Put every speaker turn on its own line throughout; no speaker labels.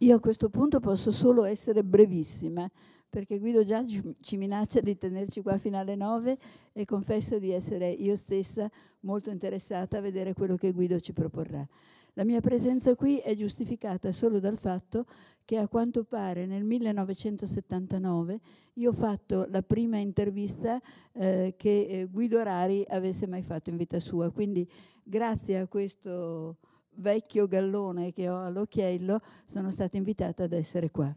Io a questo punto posso solo essere brevissima, perché Guido già ci minaccia di tenerci qua fino alle nove e confesso di essere io stessa molto interessata a vedere quello che Guido ci proporrà. La mia presenza qui è giustificata solo dal fatto che a quanto pare nel 1979 io ho fatto la prima intervista eh, che eh, Guido Rari avesse mai fatto in vita sua, quindi grazie a questo vecchio gallone che ho all'occhiello, sono stata invitata ad essere qua.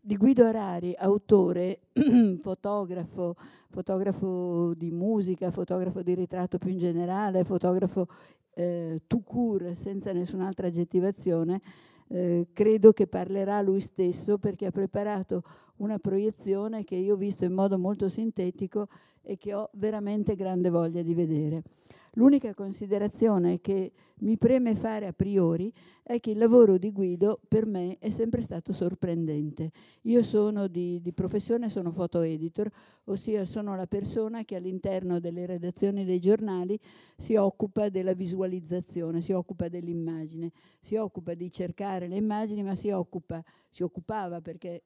Di Guido Arari, autore, fotografo, fotografo di musica, fotografo di ritratto più in generale, fotografo eh, tout court, senza nessun'altra aggettivazione, eh, credo che parlerà lui stesso perché ha preparato una proiezione che io ho visto in modo molto sintetico e che ho veramente grande voglia di vedere. L'unica considerazione che mi preme fare a priori è che il lavoro di Guido per me è sempre stato sorprendente. Io sono di, di professione, sono foto editor, ossia sono la persona che all'interno delle redazioni dei giornali si occupa della visualizzazione, si occupa dell'immagine, si occupa di cercare le immagini, ma si, occupa, si occupava perché eh,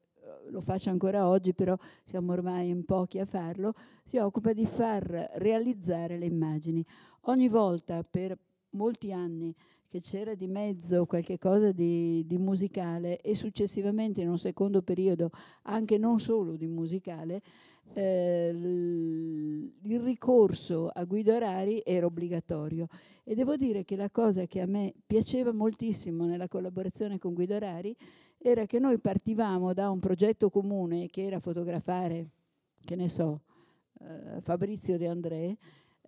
lo faccio ancora oggi, però siamo ormai in pochi a farlo, si occupa di far realizzare le immagini. Ogni volta per molti anni che c'era di mezzo qualche cosa di, di, musicale e successivamente in un secondo periodo anche non solo di musicale, eh, il ricorso a Guido Rari era obbligatorio. E devo dire che la cosa che a me piaceva moltissimo nella collaborazione con Guido Rari era che noi partivamo da un progetto comune che era fotografare, che ne so, eh, Fabrizio De Andrè.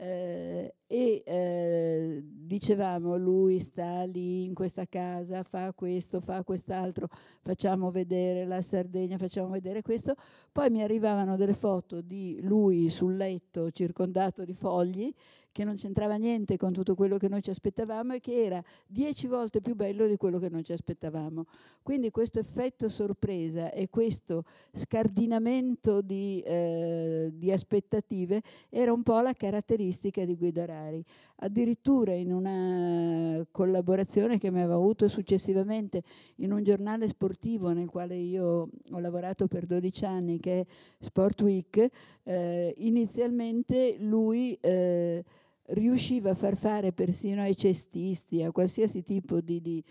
Eh, e eh, dicevamo lui sta lì in questa casa, fa questo, fa quest'altro, facciamo vedere la Sardegna, facciamo vedere questo, poi mi arrivavano delle foto di lui sul letto circondato di fogli che non c'entrava niente con tutto quello che noi ci aspettavamo e che era dieci volte più bello di quello che non ci aspettavamo. Quindi questo effetto sorpresa e questo scardinamento di, eh, di aspettative era un po' la caratteristica di Guido Rari. Addirittura in una collaborazione che mi aveva avuto successivamente in un giornale sportivo nel quale io ho lavorato per 12 anni, che è Sport Week, eh, inizialmente lui... Eh, riusciva a far fare persino ai cestisti, a qualsiasi tipo di, di,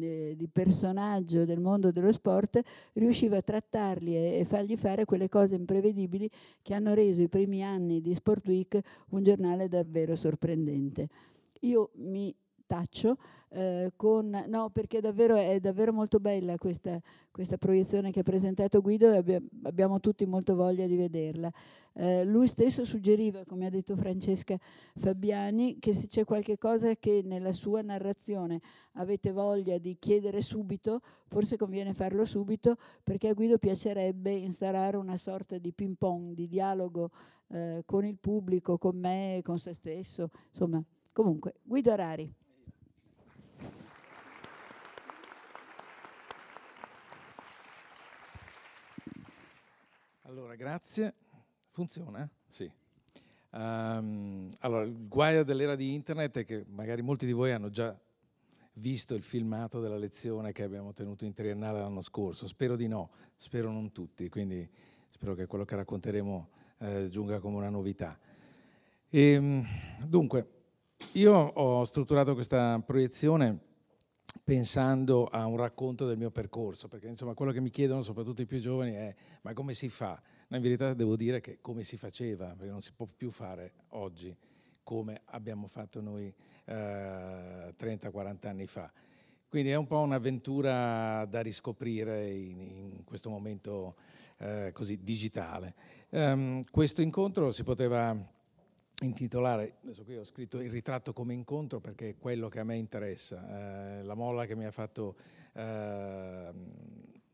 eh, di personaggio del mondo dello sport, riusciva a trattarli e, e, fargli fare quelle cose imprevedibili che hanno reso i primi anni di Sport Week un giornale davvero sorprendente. Io mi taccio, eh, con, no, perché davvero è davvero molto bella questa, questa proiezione che ha presentato Guido e abbia, abbiamo tutti molto voglia di vederla. Eh, lui stesso suggeriva, come ha detto Francesca Fabiani, che se c'è qualche cosa che nella sua narrazione avete voglia di chiedere subito, forse conviene farlo subito, perché a Guido piacerebbe instaurare una sorta di ping pong, di dialogo eh, con il pubblico, con me, con se stesso, insomma. Comunque, Guido Arari.
Allora, grazie. Funziona? Sì. Um, allora, il guaio dell'era di internet è che magari molti di voi hanno già visto il filmato della lezione che abbiamo tenuto in triennale l'anno scorso. Spero di no, spero non tutti, quindi spero che quello che racconteremo eh, giunga come una novità. E, ehm, dunque, io ho strutturato questa proiezione pensando a un racconto del mio percorso, perché insomma quello che mi chiedono soprattutto i più giovani è ma come si fa? No, in verità devo dire che come si faceva, perché non si può più fare oggi come abbiamo fatto noi eh, 30-40 anni fa. Quindi è un po' un'avventura da riscoprire in, in questo momento eh, così digitale. Um, questo incontro si poteva intitolare, adesso qui ho scritto il ritratto come incontro perché è quello che a me interessa, eh, la molla che mi ha fatto eh,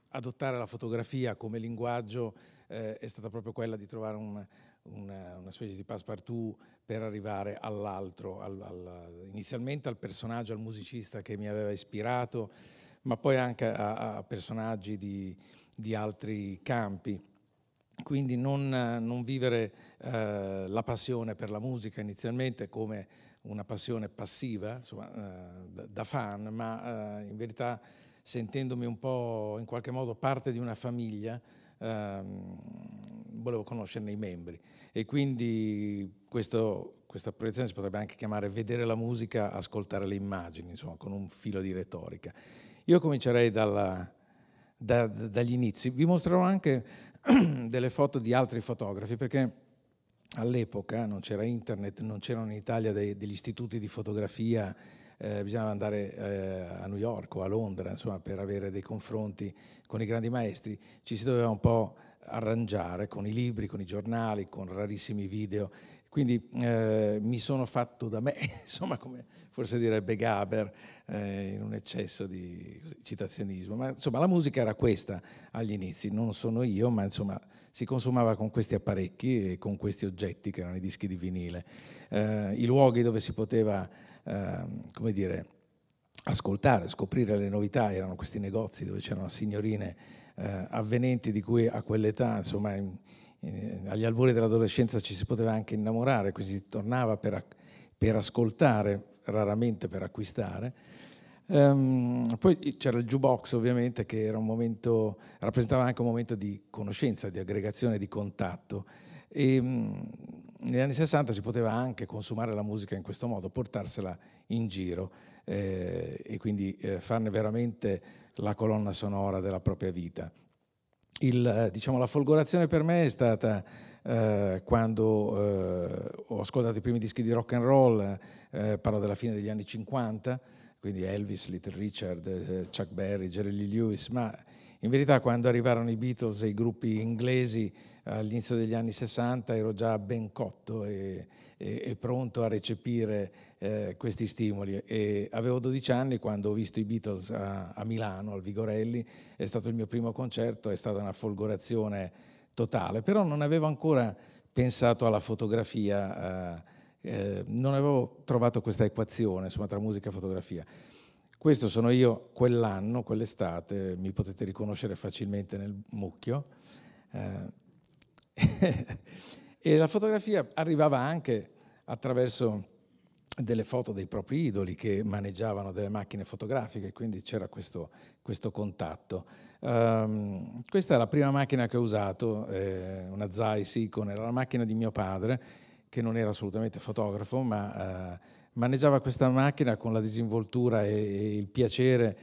adottare la fotografia come linguaggio eh, è stata proprio quella di trovare un, una, una, specie di passepartout per arrivare all'altro, al, al, inizialmente al personaggio, al musicista che mi aveva ispirato, ma poi anche a, a personaggi di, di altri campi quindi non, non vivere eh, la passione per la musica inizialmente come una passione passiva, insomma, eh, da fan, ma eh, in verità sentendomi un po' in qualche modo parte di una famiglia, ehm, volevo conoscerne i membri e quindi questo, questa proiezione si potrebbe anche chiamare vedere la musica, ascoltare le immagini, insomma, con un filo di retorica. Io comincerei dalla, da, dagli inizi. Vi mostrerò anche delle foto di altri fotografi, perché all'epoca non c'era internet, non c'erano in Italia dei, degli istituti di fotografia, eh, bisognava andare eh, a New York o a Londra insomma, per avere dei confronti con i grandi maestri, ci si doveva un po' arrangiare con i libri, con i giornali, con rarissimi video quindi eh, mi sono fatto da me, insomma, come forse direbbe Gaber, eh, in un eccesso di citazionismo. Ma insomma, la musica era questa agli inizi, non sono io, ma insomma, si consumava con questi apparecchi e con questi oggetti che erano i dischi di vinile. Eh, I luoghi dove si poteva, ehm, come dire, ascoltare, scoprire le novità, erano questi negozi dove c'erano signorine eh, avvenenti di cui a quell'età, insomma... In, eh, agli albori dell'adolescenza ci si poteva anche innamorare, quindi si tornava per, per ascoltare, raramente per acquistare. Um, poi c'era il jukebox ovviamente che era momento, rappresentava anche un momento di conoscenza, di aggregazione, di contatto e um, negli anni 60 si poteva anche consumare la musica in questo modo, portarsela in giro eh, e quindi eh, farne veramente la colonna sonora della propria vita il, eh, diciamo, la folgorazione per me è stata eh, quando eh, ho ascoltato i primi dischi di rock and roll, eh, parlo della fine degli anni 50, quindi Elvis, Little Richard, eh, Chuck Berry, Jerry Lee Lewis, ma in verità quando arrivarono i Beatles e i gruppi inglesi all'inizio degli anni 60 ero già ben cotto e, e, e pronto a recepire eh, questi stimoli. E avevo 12 anni quando ho visto i Beatles a, a Milano, al Vigorelli, è stato il mio primo concerto, è stata una folgorazione totale, però non avevo ancora pensato alla fotografia, eh, eh, non avevo trovato questa equazione insomma, tra musica e fotografia. Questo sono io quell'anno, quell'estate, mi potete riconoscere facilmente nel mucchio. Eh, e la fotografia arrivava anche attraverso delle foto dei propri idoli che maneggiavano delle macchine fotografiche, quindi c'era questo, questo contatto. Um, questa è la prima macchina che ho usato, eh, una Zeiss Icon, era la macchina di mio padre, che non era assolutamente fotografo, ma eh, maneggiava questa macchina con la disinvoltura e, e il piacere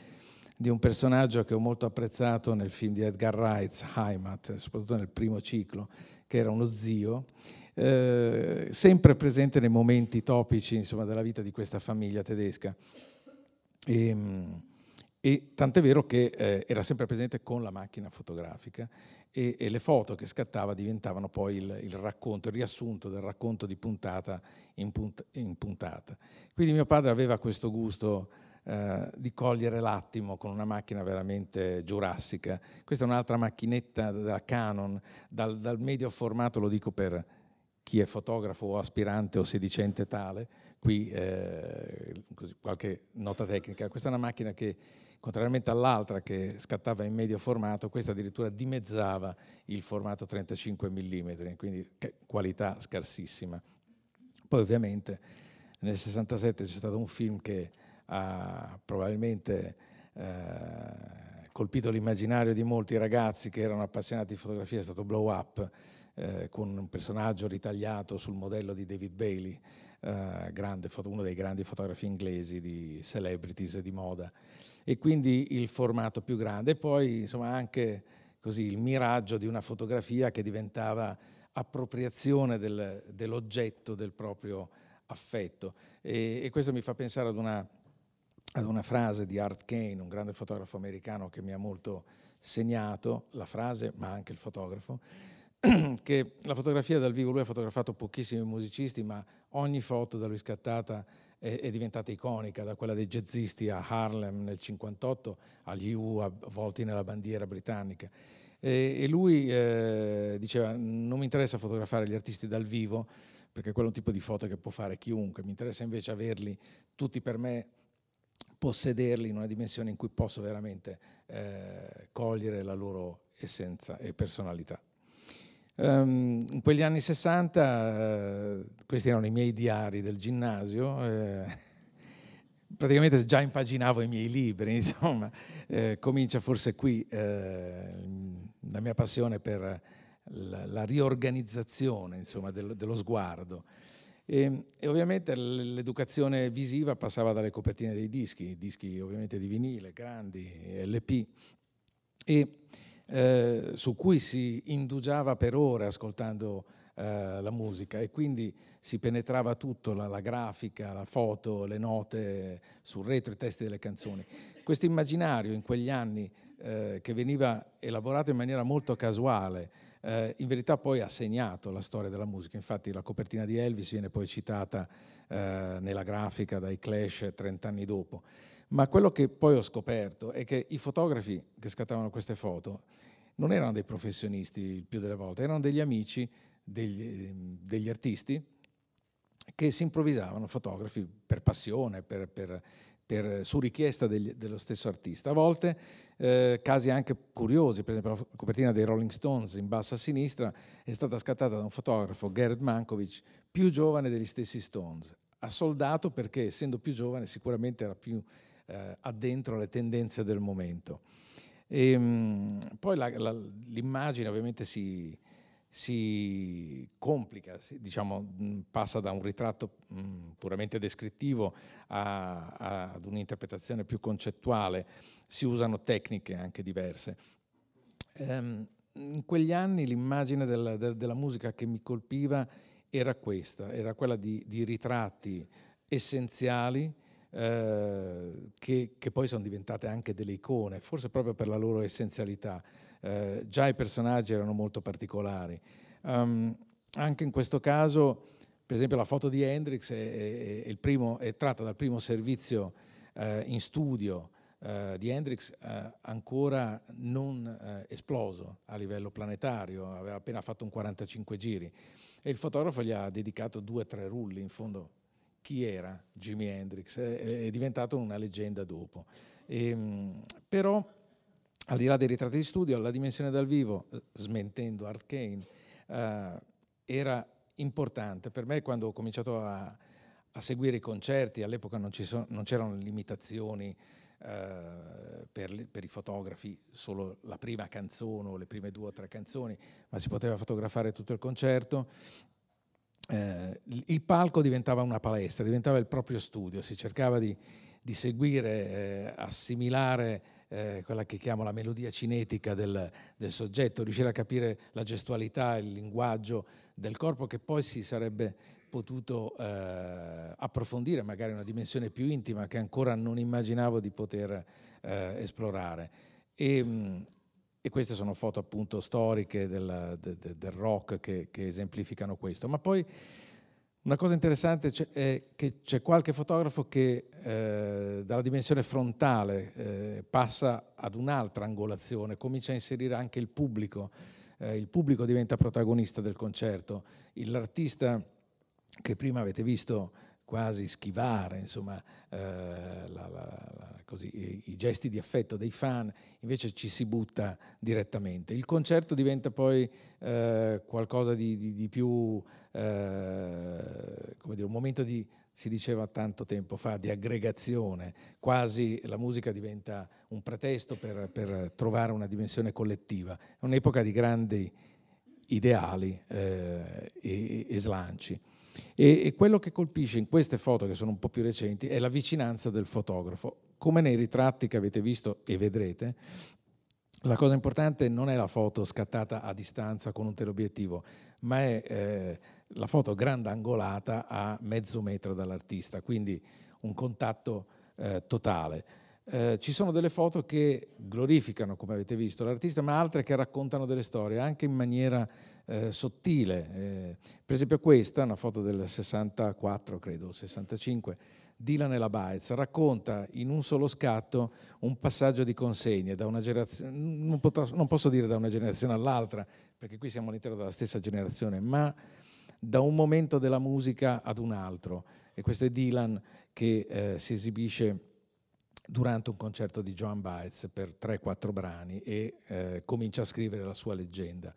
di un personaggio che ho molto apprezzato nel film di Edgar Wright, Heimat, soprattutto nel primo ciclo, che era uno zio, eh, sempre presente nei momenti topici insomma, della vita di questa famiglia tedesca. E, ehm, e tant'è vero che eh, era sempre presente con la macchina fotografica e, e le foto che scattava diventavano poi il, il, racconto, il riassunto del racconto di puntata in, punt- in puntata. Quindi mio padre aveva questo gusto eh, di cogliere l'attimo con una macchina veramente giurassica. Questa è un'altra macchinetta da Canon, dal, dal medio formato, lo dico per chi è fotografo o aspirante o sedicente tale, qui eh, qualche nota tecnica. Questa è una macchina che, contrariamente all'altra che scattava in medio formato, questa addirittura dimezzava il formato 35 mm, quindi qualità scarsissima. Poi ovviamente nel 67 c'è stato un film che ha probabilmente eh, colpito l'immaginario di molti ragazzi che erano appassionati di fotografia, è stato Blow Up, eh, con un personaggio ritagliato sul modello di David Bailey, eh, foto, uno dei grandi fotografi inglesi di celebrities e di moda. E quindi il formato più grande. E poi insomma, anche così, il miraggio di una fotografia che diventava appropriazione del, dell'oggetto del proprio affetto. E, e questo mi fa pensare ad una ad una frase di Art Kane, un grande fotografo americano che mi ha molto segnato, la frase, ma anche il fotografo, che la fotografia dal vivo, lui ha fotografato pochissimi musicisti, ma ogni foto da lui scattata è, è diventata iconica, da quella dei jazzisti a Harlem nel 58 agli U avvolti nella bandiera britannica. E, e lui eh, diceva, non mi interessa fotografare gli artisti dal vivo, perché quello è un tipo di foto che può fare chiunque, mi interessa invece averli tutti per me possederli in una dimensione in cui posso veramente eh, cogliere la loro essenza e personalità. Um, in quegli anni 60, eh, questi erano i miei diari del ginnasio, eh, praticamente già impaginavo i miei libri, insomma, eh, comincia forse qui eh, la mia passione per la, la riorganizzazione insomma, del, dello sguardo. E, ehm, e, ovviamente l'educazione visiva passava dalle copertine dei dischi, dischi ovviamente di vinile, grandi, LP, e, eh, su cui si indugiava per ore ascoltando eh, la musica e quindi si penetrava tutto, la, la, grafica, la foto, le note sul retro, i testi delle canzoni. Questo immaginario in quegli anni eh, che veniva elaborato in maniera molto casuale, eh, in verità poi ha segnato la storia della musica, infatti la copertina di Elvis viene poi citata eh, nella grafica dai Clash 30 anni dopo, ma quello che poi ho scoperto è che i fotografi che scattavano queste foto non erano dei professionisti il più delle volte, erano degli amici degli, ehm, degli artisti che si improvvisavano fotografi per passione, per, per per, su richiesta degli, dello stesso artista. A volte eh, casi anche curiosi, per esempio la copertina dei Rolling Stones in basso a sinistra è stata scattata da un fotografo, Gerd Mankovic, più giovane degli stessi Stones. Ha soldato perché, essendo più giovane, sicuramente era più eh, addentro alle tendenze del momento. E, ehm, mh, poi l'immagine ovviamente si, si complica, diciamo, passa da un ritratto puramente descrittivo a, a, ad un'interpretazione più concettuale, si usano tecniche anche diverse. Ehm, in quegli anni l'immagine della, de, della, musica che mi colpiva era questa, era quella di, di ritratti essenziali eh, che, che poi sono diventate anche delle icone, forse proprio per la loro essenzialità. Eh, già i personaggi erano molto particolari. Um, anche in questo caso, per esempio, la foto di Hendrix è, è, è, primo, è tratta dal primo servizio eh, in studio eh, di Hendrix, eh, ancora non eh, esploso a livello planetario, aveva appena fatto un 45 giri e il fotografo gli ha dedicato due o tre rulli, in fondo chi era Jimi Hendrix, è, diventato una leggenda dopo. E, ehm, però al di là dei ritratti di studio, la dimensione dal vivo, eh, smentendo Art Kane, eh, era importante. Per me quando ho cominciato a, a seguire i concerti, all'epoca non, so, non c'erano limitazioni eh, per, per, i fotografi, solo la prima canzone o le prime due o tre canzoni, ma si poteva fotografare tutto il concerto. Eh, il palco diventava una palestra, diventava il proprio studio, si cercava di, di seguire, eh, assimilare eh, quella che chiamo la melodia cinetica del, del, soggetto, riuscire a capire la gestualità, il linguaggio del corpo che poi si sarebbe potuto eh, approfondire, magari una dimensione più intima che ancora non immaginavo di poter eh, esplorare. E, mm, e, queste sono foto appunto storiche del, del, del rock che, che esemplificano questo. Ma poi una cosa interessante è che c'è qualche fotografo che eh, dalla dimensione frontale eh, passa ad un'altra angolazione, comincia a inserire anche il pubblico, eh, il pubblico diventa protagonista del concerto, l'artista che prima avete visto quasi schivare insomma, eh, la, la, così, i gesti di affetto dei fan, invece ci si butta direttamente. Il concerto diventa poi eh, qualcosa di, di, di più, eh, come dire, un momento di, si diceva tanto tempo fa, di aggregazione, quasi la musica diventa un pretesto per, per trovare una dimensione collettiva. È un'epoca di grandi ideali eh, e, e slanci. E, e quello che colpisce in queste foto, che sono un po' più recenti, è la vicinanza del fotografo. Come nei ritratti che avete visto e vedrete, la cosa importante non è la foto scattata a distanza con un teleobiettivo, ma è eh, la foto grandangolata a mezzo metro dall'artista, quindi un contatto eh, totale. Eh, ci sono delle foto che glorificano, come avete visto, l'artista, ma altre che raccontano delle storie, anche in maniera eh, sottile. Eh, per esempio questa, una foto del 64, credo, 65, Dylan e la Baez, racconta in un solo scatto un passaggio di consegne da una generazione, non, posso, non posso dire da una generazione all'altra, perché qui siamo all'interno della stessa generazione, ma da un momento della musica ad un altro. E questo è Dylan che eh, si esibisce durante un concerto di Joan Baez per 3-4 brani e eh, comincia a scrivere la sua leggenda.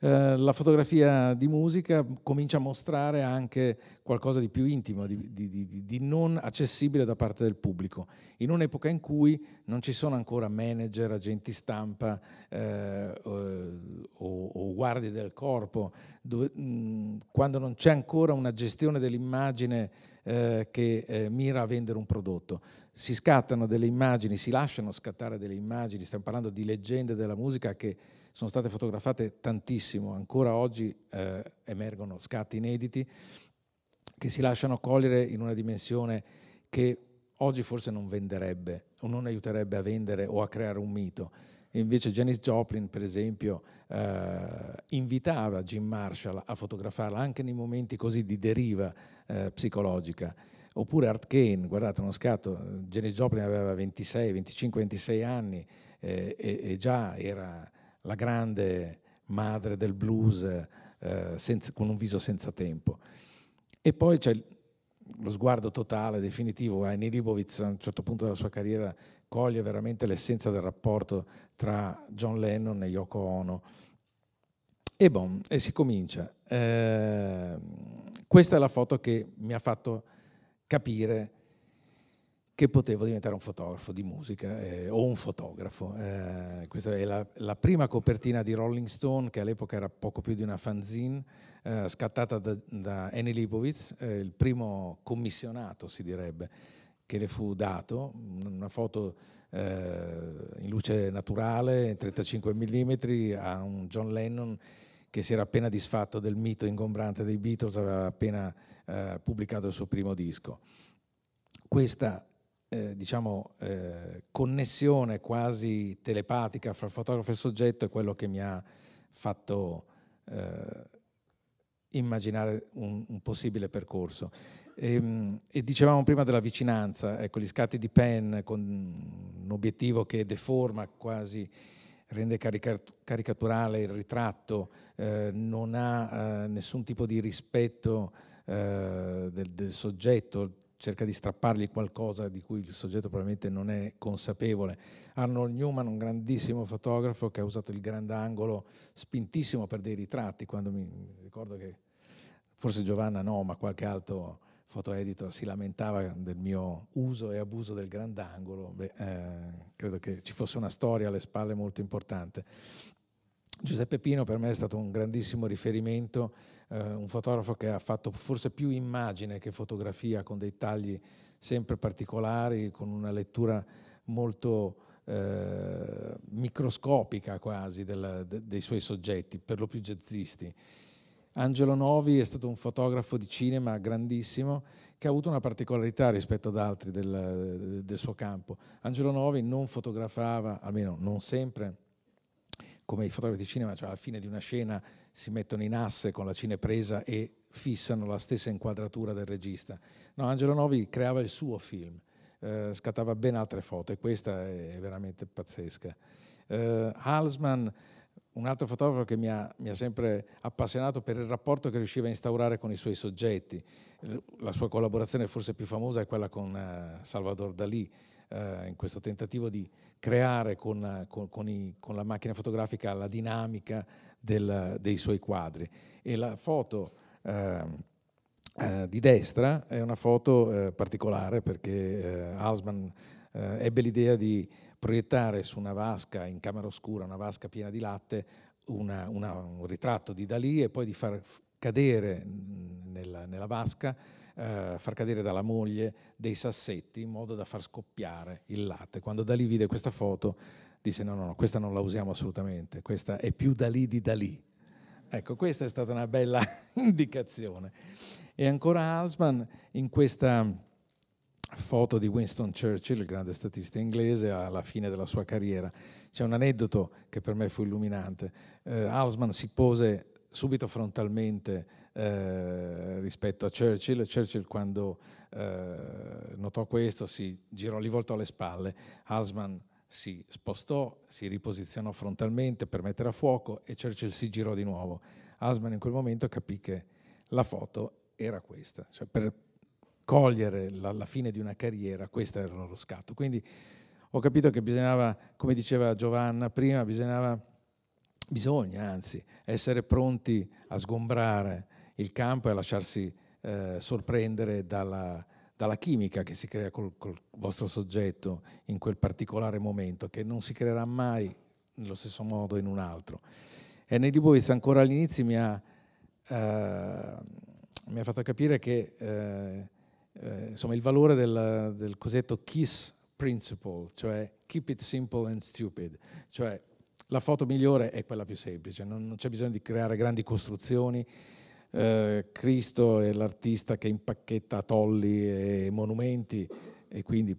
Eh, la fotografia di musica comincia a mostrare anche qualcosa di più intimo, di, di, di, di non accessibile da parte del pubblico, in un'epoca in cui non ci sono ancora manager, agenti stampa eh, o, o, guardie del corpo, dove, mh, quando non c'è ancora una gestione dell'immagine eh, che eh, mira a vendere un prodotto si scattano delle immagini, si lasciano scattare delle immagini, stiamo parlando di leggende della musica che sono state fotografate tantissimo, ancora oggi eh, emergono scatti inediti che si lasciano cogliere in una dimensione che oggi forse non venderebbe o non aiuterebbe a vendere o a creare un mito. Invece Janis Joplin, per esempio, eh, invitava Jim Marshall a fotografarla anche nei momenti così di deriva eh, psicologica. Oppure Art Kane, guardate uno scatto, Janis Joplin aveva 26, 25, 26 anni eh, e, e, già era la grande madre del blues eh, senza, con un viso senza tempo. E poi c'è lo sguardo totale, definitivo, Annie Leibovitz a un certo punto della sua carriera coglie veramente l'essenza del rapporto tra John Lennon e Yoko Ono. E, bon, e si comincia. Eh, questa è la foto che mi ha fatto capire che potevo diventare un fotografo di musica eh, o un fotografo. Eh, questa è la, la, prima copertina di Rolling Stone, che all'epoca era poco più di una fanzine, eh, scattata da, da Annie Leibovitz, eh, il primo commissionato, si direbbe, che le fu dato, una foto eh, in luce naturale, 35 mm, a un John Lennon che si era appena disfatto del mito ingombrante dei Beatles, aveva appena eh, pubblicato il suo primo disco. Questa eh, diciamo, eh, connessione quasi telepatica fra fotografo e soggetto è quello che mi ha fatto eh, immaginare un, un, possibile percorso. E, ehm, e, dicevamo prima della vicinanza, ecco, gli scatti di pen con un obiettivo che deforma quasi rende caricaturale il ritratto, eh, non ha eh, nessun tipo di rispetto eh, del, del, soggetto, cerca di strappargli qualcosa di cui il soggetto probabilmente non è consapevole. Arnold Newman, un grandissimo fotografo che ha usato il grandangolo spintissimo per dei ritratti, quando mi ricordo che forse Giovanna no, ma qualche altro fotoeditor si lamentava del mio uso e abuso del grandangolo, Beh, eh, credo che ci fosse una storia alle spalle molto importante. Giuseppe Pino per me è stato un grandissimo riferimento, eh, un fotografo che ha fatto forse più immagine che fotografia, con dei tagli sempre particolari, con una lettura molto eh, microscopica quasi della, de, dei suoi soggetti, per lo più jazzisti. Angelo Novi è stato un fotografo di cinema grandissimo che ha avuto una particolarità rispetto ad altri del, del suo campo. Angelo Novi non fotografava, almeno non sempre, come i fotografi di cinema, cioè alla fine di una scena si mettono in asse con la cinepresa e fissano la stessa inquadratura del regista. No, Angelo Novi creava il suo film, eh, scattava ben altre foto e questa è veramente pazzesca. Eh, Halsman, un altro fotografo che mi ha, mi ha, sempre appassionato per il rapporto che riusciva a instaurare con i suoi soggetti. La sua collaborazione forse più famosa è quella con eh, Salvador Dalì, eh, in questo tentativo di creare con, con, con, i, con la macchina fotografica la dinamica del, dei suoi quadri. E la foto eh, eh, di destra è una foto eh, particolare perché Halsman eh, eh, ebbe l'idea di proiettare su una vasca in camera oscura, una vasca piena di latte, una, una, un ritratto di Dalì e poi di far cadere nella, nella vasca, eh, far cadere dalla moglie dei sassetti in modo da far scoppiare il latte. Quando Dalì vide questa foto disse no, no, no, questa non la usiamo assolutamente, questa è più Dalì di Dalì. Ecco, questa è stata una bella indicazione. E ancora Halsman in questa foto di Winston Churchill, il grande statista inglese, alla fine della sua carriera. C'è un aneddoto che per me fu illuminante. Eh, Hausmann si pose subito frontalmente eh, rispetto a Churchill. Churchill quando eh, notò questo si girò, gli voltò le spalle, Halsman si spostò, si riposizionò frontalmente per mettere a fuoco e Churchill si girò di nuovo. Halsman in quel momento capì che la foto era questa, cioè per cogliere la, la fine di una carriera questo era lo scatto. Quindi ho capito che bisognava, come diceva Giovanna prima, bisognava bisogna anzi essere pronti a sgombrare il campo e a lasciarsi eh, sorprendere dalla, dalla, chimica che si crea col, col, vostro soggetto in quel particolare momento, che non si creerà mai nello stesso modo in un altro. E nei Leibowitz ancora all'inizio mi ha, eh, mi ha fatto capire che eh, eh, insomma, il valore del, del cosiddetto KISS principle, cioè keep it simple and stupid, cioè la foto migliore è quella più semplice, non, non c'è bisogno di creare grandi costruzioni. Eh, Cristo è l'artista che impacchetta tolli e monumenti e quindi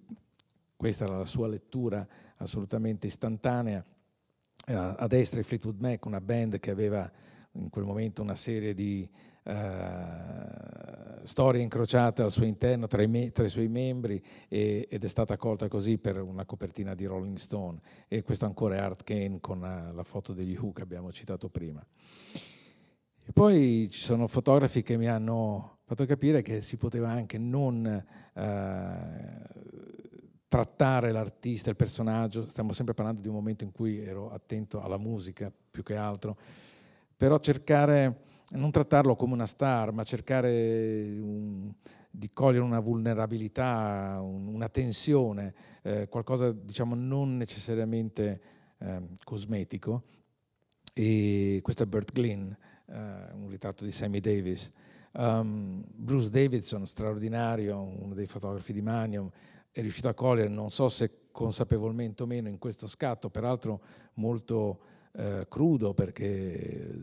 questa è la sua lettura assolutamente istantanea. A, eh, a destra è Fleetwood Mac, una band che aveva in quel momento una serie di eh, storie incrociate al suo interno tra i, me, tra i suoi membri e, ed è stata accolta così per una copertina di Rolling Stone e questo ancora è Art Kane con eh, la foto degli Who che abbiamo citato prima. E poi ci sono fotografi che mi hanno fatto capire che si poteva anche non eh, trattare l'artista, il personaggio, stiamo sempre parlando di un momento in cui ero attento alla musica più che altro, però cercare non trattarlo come una star, ma cercare un, di cogliere una vulnerabilità, un, una tensione, eh, qualcosa diciamo non necessariamente eh, cosmetico. E questo è Bert Glynn, eh, un ritratto di Sammy Davis. Um, Bruce Davidson, straordinario, uno dei fotografi di Manium, è riuscito a cogliere, non so se consapevolmente o meno, in questo scatto, peraltro molto eh, crudo perché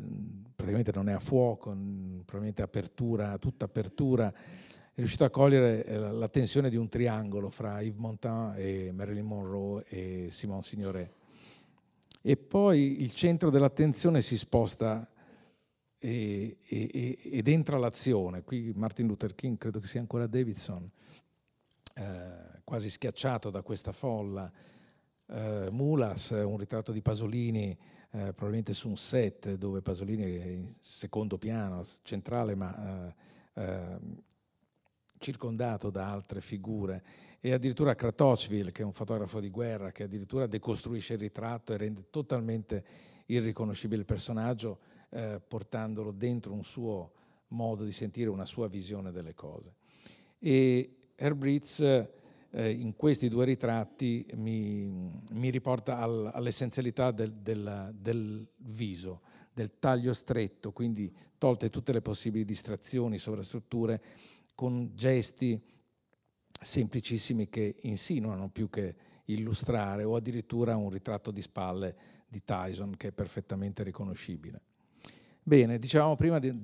praticamente non è a fuoco, probabilmente apertura, tutta apertura, è riuscito a cogliere eh, la tensione di un triangolo fra Yves Montand e Marilyn Monroe e Simone Signoret. E poi il centro dell'attenzione si sposta e, e, ed entra l'azione. Qui Martin Luther King, credo che sia ancora Davidson, eh, quasi schiacciato da questa folla. Eh, Mulas, un ritratto di Pasolini, eh, probabilmente su un set dove Pasolini è in secondo piano, centrale, ma eh, eh circondato da altre figure. E addirittura Kratosville, che è un fotografo di guerra, che addirittura decostruisce il ritratto e rende totalmente irriconoscibile il personaggio, eh, portandolo dentro un suo modo di sentire, una sua visione delle cose. E Herbritz eh, in questi due ritratti mi, mi riporta al, all'essenzialità del, del, del, viso, del taglio stretto, quindi tolte tutte le possibili distrazioni, sovrastrutture, con gesti semplicissimi che insinuano più che illustrare o addirittura un ritratto di spalle di Tyson che è perfettamente riconoscibile. Bene, dicevamo prima de,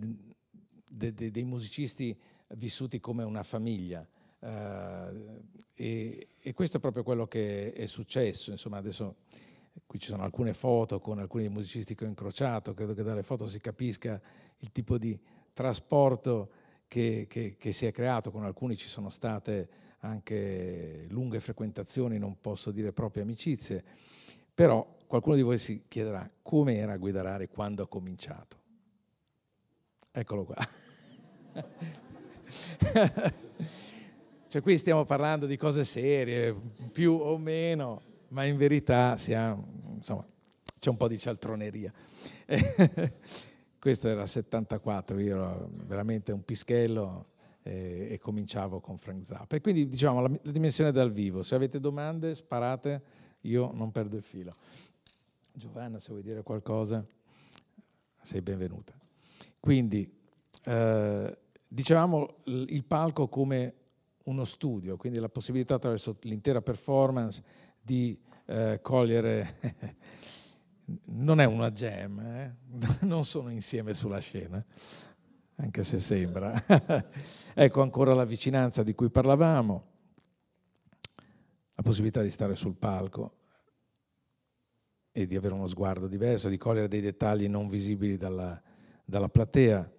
de, de, dei musicisti vissuti come una famiglia. Uh, e, e, questo è proprio quello che è successo. Insomma, adesso qui ci sono alcune foto con alcuni musicisti che ho incrociato, credo che dalle foto si capisca il tipo di trasporto che, che, che si è creato, con alcuni ci sono state anche lunghe frequentazioni, non posso dire proprio amicizie, però qualcuno di voi si chiederà come era Guidarare quando ha cominciato. Eccolo qua. Cioè qui stiamo parlando di cose serie, più o meno, ma in verità siamo, insomma, c'è un po' di cialtroneria. Questo era 74, io ero veramente un pischello e, e cominciavo con Frank Zappa. E quindi diciamo la, la dimensione dal vivo, se avete domande sparate, io non perdo il filo. Giovanna, se vuoi dire qualcosa, sei benvenuta. Quindi, eh, dicevamo il palco come uno studio, quindi la possibilità attraverso l'intera performance di eh, cogliere... non è una gem, eh? non sono insieme sulla scena, anche se sembra. ecco ancora la vicinanza di cui parlavamo, la possibilità di stare sul palco e di avere uno sguardo diverso, di cogliere dei dettagli non visibili dalla, dalla platea.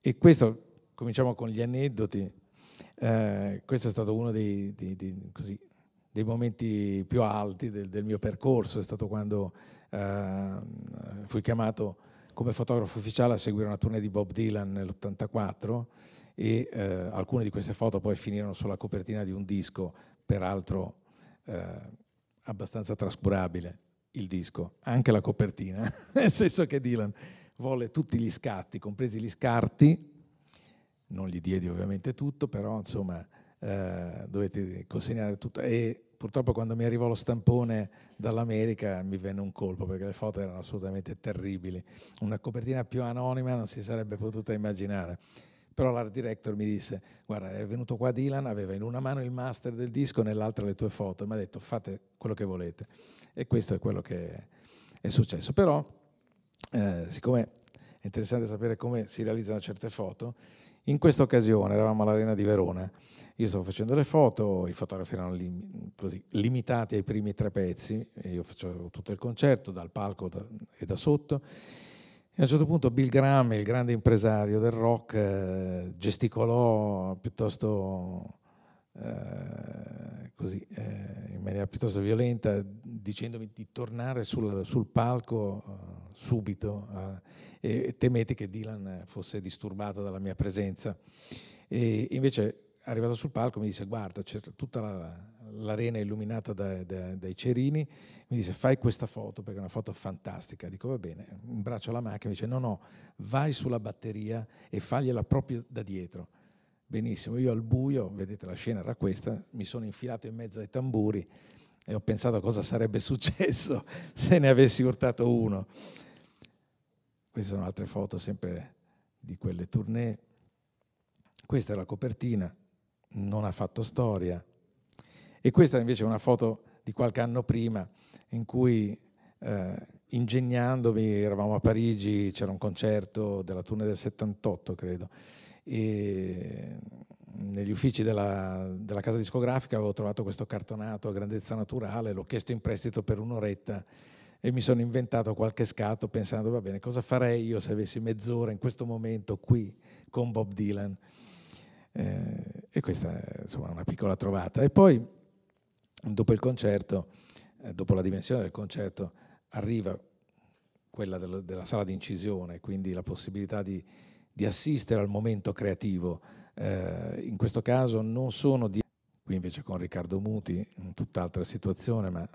E questo, cominciamo con gli aneddoti, eh, questo è stato uno dei, dei, dei, così, dei momenti più alti del, del, mio percorso, è stato quando eh, fui chiamato come fotografo ufficiale a seguire una tournée di Bob Dylan nell'84 e eh, alcune di queste foto poi finirono sulla copertina di un disco, peraltro eh, abbastanza trascurabile il disco, anche la copertina, nel senso che Dylan volle tutti gli scatti, compresi gli scarti, non gli diedi ovviamente tutto, però insomma eh, dovete consegnare tutto. E purtroppo quando mi arrivò lo stampone dall'America mi venne un colpo perché le foto erano assolutamente terribili. Una copertina più anonima non si sarebbe potuta immaginare. Però l'art director mi disse, guarda, è venuto qua Dylan, aveva in una mano il master del disco, nell'altra le tue foto, mi ha detto fate quello che volete. E questo è quello che è successo. Però, eh, siccome è interessante sapere come si realizzano certe foto, in questa occasione eravamo all'Arena di Verona, io stavo facendo le foto, i fotografi erano lim così, limitati ai primi tre pezzi, io facevo tutto il concerto dal palco da e da sotto. E a un certo punto Bill Graham, il grande impresario del rock, eh, gesticolò piuttosto eh, così, eh, in maniera piuttosto violenta, dicendomi di tornare sul, sul palco uh, subito uh, e, e che Dylan fosse disturbato dalla mia presenza. E invece, arrivato sul palco, mi disse, guarda, c'è tutta la, l'arena illuminata da, da, dai cerini, mi disse fai questa foto perché è una foto fantastica, dico va bene, un braccio alla macchina, mi dice no no, vai sulla batteria e fagliela proprio da dietro. Benissimo, io al buio, vedete la scena era questa, mi sono infilato in mezzo ai tamburi e ho pensato cosa sarebbe successo se ne avessi urtato uno. Queste sono altre foto sempre di quelle tournée. Questa è la copertina, non ha fatto storia. E questa invece è una foto di qualche anno prima in cui eh, ingegnandomi eravamo a Parigi, c'era un concerto della tournée del 78, credo e mm, negli uffici della, della, casa discografica avevo trovato questo cartonato a grandezza naturale, l'ho chiesto in prestito per un'oretta e mi sono inventato qualche scatto pensando, va bene, cosa farei io se avessi mezz'ora in questo momento qui con Bob Dylan? Eh, e questa è insomma, una piccola trovata. E poi, dopo il concerto, eh, dopo la dimensione del concerto, arriva quella del, della sala di incisione, quindi la possibilità di di assistere al momento creativo. Eh, in questo caso non sono di... Qui invece con Riccardo Muti, in tutt'altra situazione, ma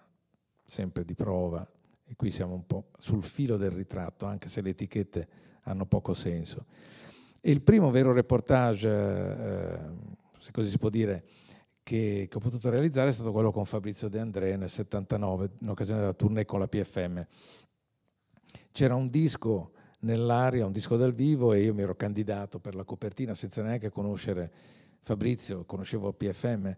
sempre di prova. E qui siamo un po' sul filo del ritratto, anche se le etichette hanno poco senso. E il primo vero reportage, eh, se così si può dire, che, che, ho potuto realizzare è stato quello con Fabrizio De André nel 79, in occasione della tournée con la PFM. C'era un disco nell'aria un disco dal vivo e io mi ero candidato per la copertina senza neanche conoscere Fabrizio, conoscevo PFM.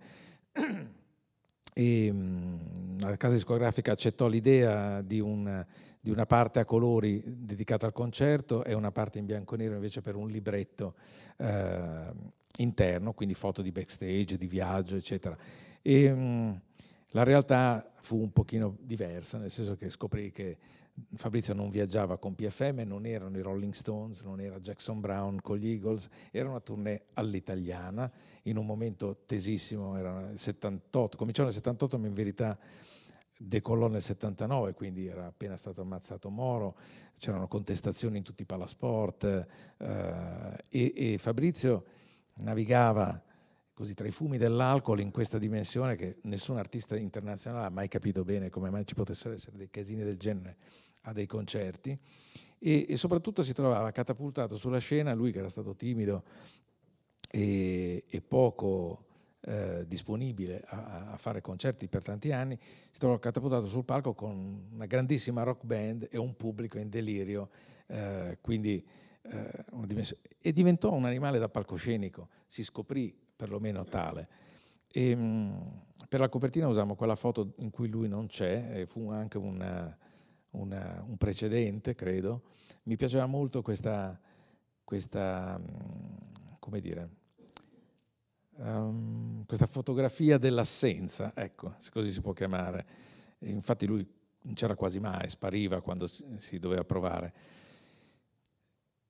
e mm, la casa discografica accettò l'idea di, un, di, una parte a colori dedicata al concerto e una parte in bianco e nero invece per un libretto eh, interno, quindi foto di backstage, di viaggio, eccetera. E, mh, mm, la realtà fu un pochino diversa, nel senso che scoprì che Fabrizio non viaggiava con PFM, non erano i Rolling Stones, non era Jackson Brown con gli Eagles, era una tournée all'italiana, in un momento tesissimo, era 78, cominciò nel 78 ma in verità decollò nel 79, quindi era appena stato ammazzato Moro, c'erano contestazioni in tutti i palasport eh, e, e Fabrizio navigava così tra i fumi dell'alcol in questa dimensione che nessun artista internazionale ha mai capito bene come mai ci potessero essere dei casini del genere a dei concerti e, e soprattutto si trovava catapultato sulla scena lui che era stato timido e, e poco eh, disponibile a, a, fare concerti per tanti anni, si trovava catapultato sul palco con una grandissima rock band e un pubblico in delirio, eh, quindi eh, e diventò un animale da palcoscenico, si scoprì perlomeno tale. E, ehm, mh, per la copertina usiamo quella foto in cui lui non c'è, fu anche una, una, un precedente, credo. Mi piaceva molto questa, questa mm, come dire, um, questa fotografia dell'assenza, ecco, se così si può chiamare. E infatti lui non c'era quasi mai, spariva quando si, si doveva provare.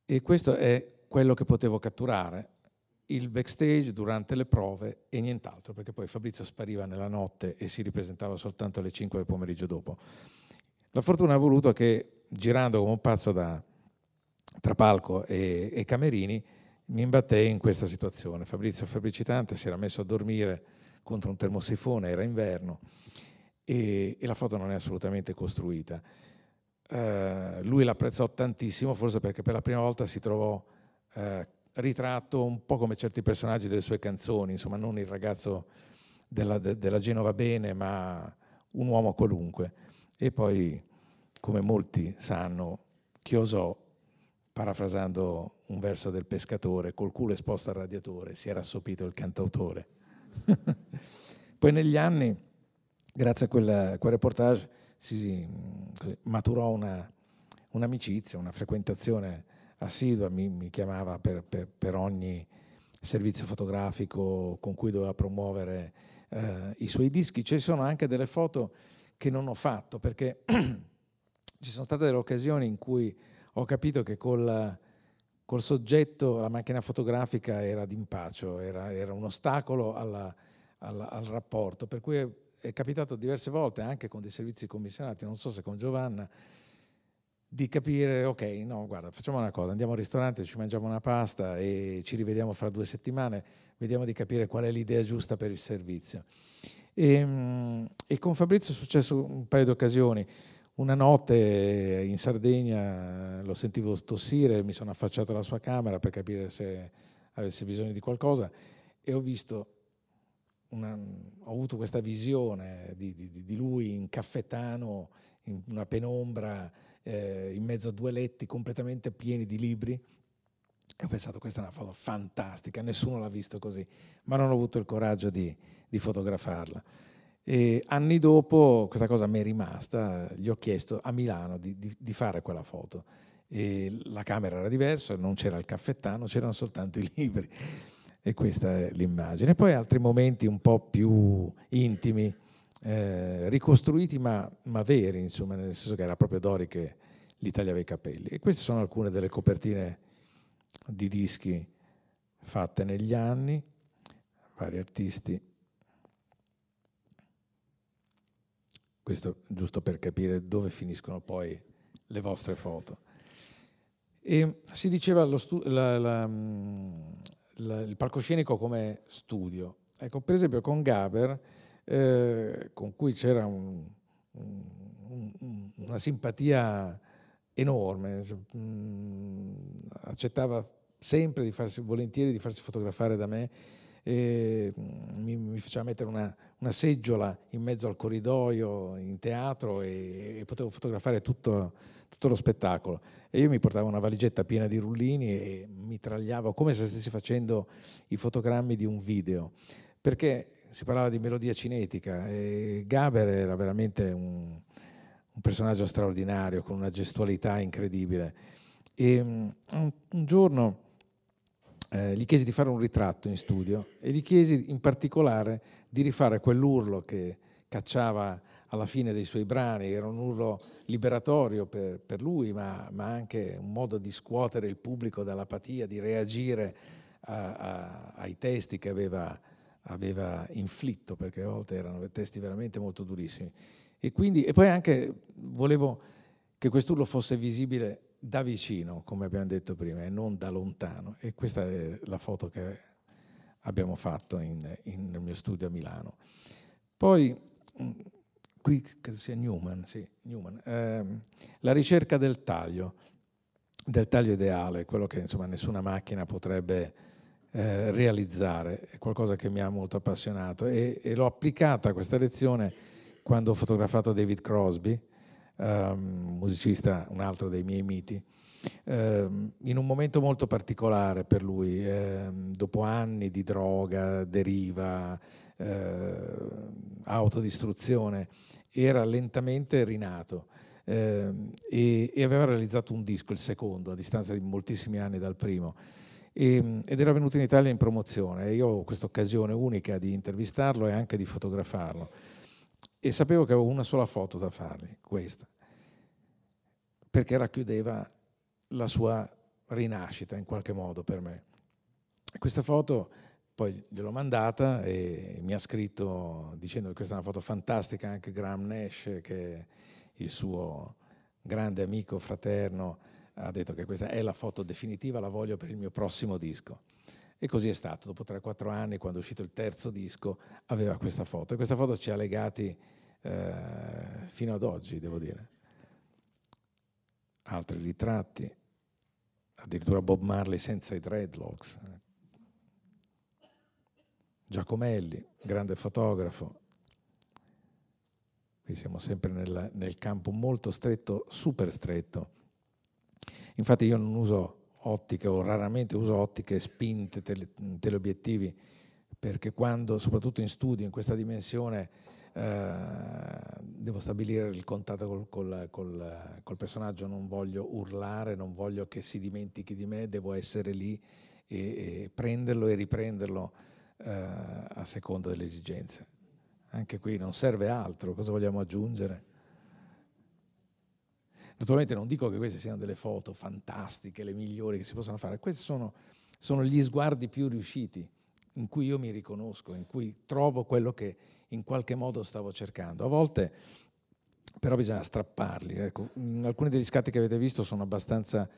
E questo è quello che potevo catturare il backstage durante le prove e nient'altro, perché poi Fabrizio spariva nella notte e si ripresentava soltanto alle 5 del pomeriggio dopo. La fortuna ha voluto che, girando come un pazzo da, tra palco e, e camerini, mi imbattei in questa situazione. Fabrizio Fabbricitante si era messo a dormire contro un termosifone, era inverno, e, e la foto non è assolutamente costruita. Uh, lui l'apprezzò tantissimo, forse perché per la prima volta si trovò... Uh, ritratto un po' come certi personaggi delle sue canzoni, insomma non il ragazzo della, de, della Genova bene, ma un uomo qualunque. E poi, come molti sanno, Chiosò, parafrasando un verso del pescatore, col culo esposto al radiatore, si era assopito il cantautore. poi negli anni, grazie a quella, quel reportage, si, si così, maturò una, un'amicizia, una frequentazione assidua, mi, mi chiamava per, per, per, ogni servizio fotografico con cui doveva promuovere eh, i suoi dischi. Ci sono anche delle foto che non ho fatto perché ci sono state delle occasioni in cui ho capito che col, col soggetto la macchina fotografica era d'impaccio, era, era un ostacolo alla, alla, al rapporto, per cui è, è capitato diverse volte anche con dei servizi commissionati, non so se con Giovanna, di capire, ok, no, guarda, facciamo una cosa, andiamo al ristorante, ci mangiamo una pasta e ci rivediamo fra due settimane, vediamo di capire qual è l'idea giusta per il servizio. E, ehm, e con Fabrizio è successo un paio di occasioni. Una notte in Sardegna eh, lo sentivo tossire, mi sono affacciato alla sua camera per capire se avesse bisogno di qualcosa e ho visto una, ho avuto questa visione di, di, di, lui in caffetano, in una penombra, eh, in mezzo a due letti completamente pieni di libri. E ho pensato, questa è una foto fantastica, nessuno l'ha visto così, ma non ho avuto il coraggio di, di fotografarla. E anni dopo questa cosa mi è rimasta, gli ho chiesto a Milano di, di, di fare quella foto. E la camera era diversa, non c'era il caffettano, c'erano soltanto i libri. E questa è l'immagine. Poi altri momenti un po' più intimi. Eh, ricostruiti ma, ma, veri, insomma, nel senso che era proprio Dori che li tagliava i capelli. E queste sono alcune delle copertine di dischi fatte negli anni, vari artisti. Questo giusto per capire dove finiscono poi le vostre foto. E si diceva stu- la, la, mm, la, il palcoscenico come studio. Ecco, per esempio con Gaber eh, con cui c'era un, un, una simpatia enorme, mm, accettava sempre di farsi, volentieri di farsi fotografare da me, mm, mi, mi, faceva mettere una, una, seggiola in mezzo al corridoio in teatro e, e potevo fotografare tutto, tutto, lo spettacolo. E io mi portavo una valigetta piena di rullini e mi tragliavo come se stessi facendo i fotogrammi di un video, perché si parlava di melodia cinetica e Gaber era veramente un, un personaggio straordinario con una gestualità incredibile. E um, un, giorno eh, gli chiesi di fare un ritratto in studio e gli chiesi in particolare di rifare quell'urlo che cacciava alla fine dei suoi brani, era un urlo liberatorio per, per lui, ma, ma, anche un modo di scuotere il pubblico dall'apatia, di reagire a, a, ai testi che aveva aveva inflitto, perché a volte erano testi veramente molto durissimi. E, quindi, e poi anche volevo che quest'urlo fosse visibile da vicino, come abbiamo detto prima, e non da lontano. E questa è la foto che abbiamo fatto in, in, nel mio studio a Milano. Poi, mm, qui credo sia Newman, sì, Newman ehm, la ricerca del taglio, del taglio ideale, quello che insomma, nessuna macchina potrebbe eh, realizzare, è qualcosa che mi ha molto appassionato e, e l'ho applicata questa lezione quando ho fotografato David Crosby, um, musicista, un altro dei miei miti, um, in un momento molto particolare per lui, um, dopo anni di droga, deriva, uh, autodistruzione, era lentamente rinato. Uh, e, e aveva realizzato un disco, il secondo, a distanza di moltissimi anni dal primo e, ehm, ed era venuto in Italia in promozione io ho questa occasione unica di intervistarlo e anche di fotografarlo e sapevo che avevo una sola foto da fargli, questa, perché racchiudeva la sua rinascita in qualche modo per me. Questa foto poi gliel'ho mandata e mi ha scritto dicendo che questa è una foto fantastica anche Graham Nash che è il suo grande amico fraterno ha detto che questa è la foto definitiva, la voglio per il mio prossimo disco. E così è stato, dopo 3-4 anni, quando è uscito il terzo disco, aveva questa foto. E questa foto ci ha legati eh, fino ad oggi, devo dire. Altri ritratti, addirittura Bob Marley senza i dreadlocks. Giacomelli, grande fotografo. Qui siamo sempre nel, nel campo molto stretto, super stretto Infatti io non uso ottiche o raramente uso ottiche spinte, tele, teleobiettivi, perché quando, soprattutto in studio, in questa dimensione, eh, devo stabilire il contatto col, col, col, col, personaggio, non voglio urlare, non voglio che si dimentichi di me, devo essere lì e, e prenderlo e riprenderlo eh, a seconda delle esigenze. Anche qui non serve altro, cosa vogliamo aggiungere? Naturalmente non dico che queste siano delle foto fantastiche, le migliori che si possano fare, questi sono, sono gli sguardi più riusciti in cui io mi riconosco, in cui trovo quello che in qualche modo stavo cercando. A volte però bisogna strapparli. Ecco, alcuni degli scatti che avete visto sono abbastanza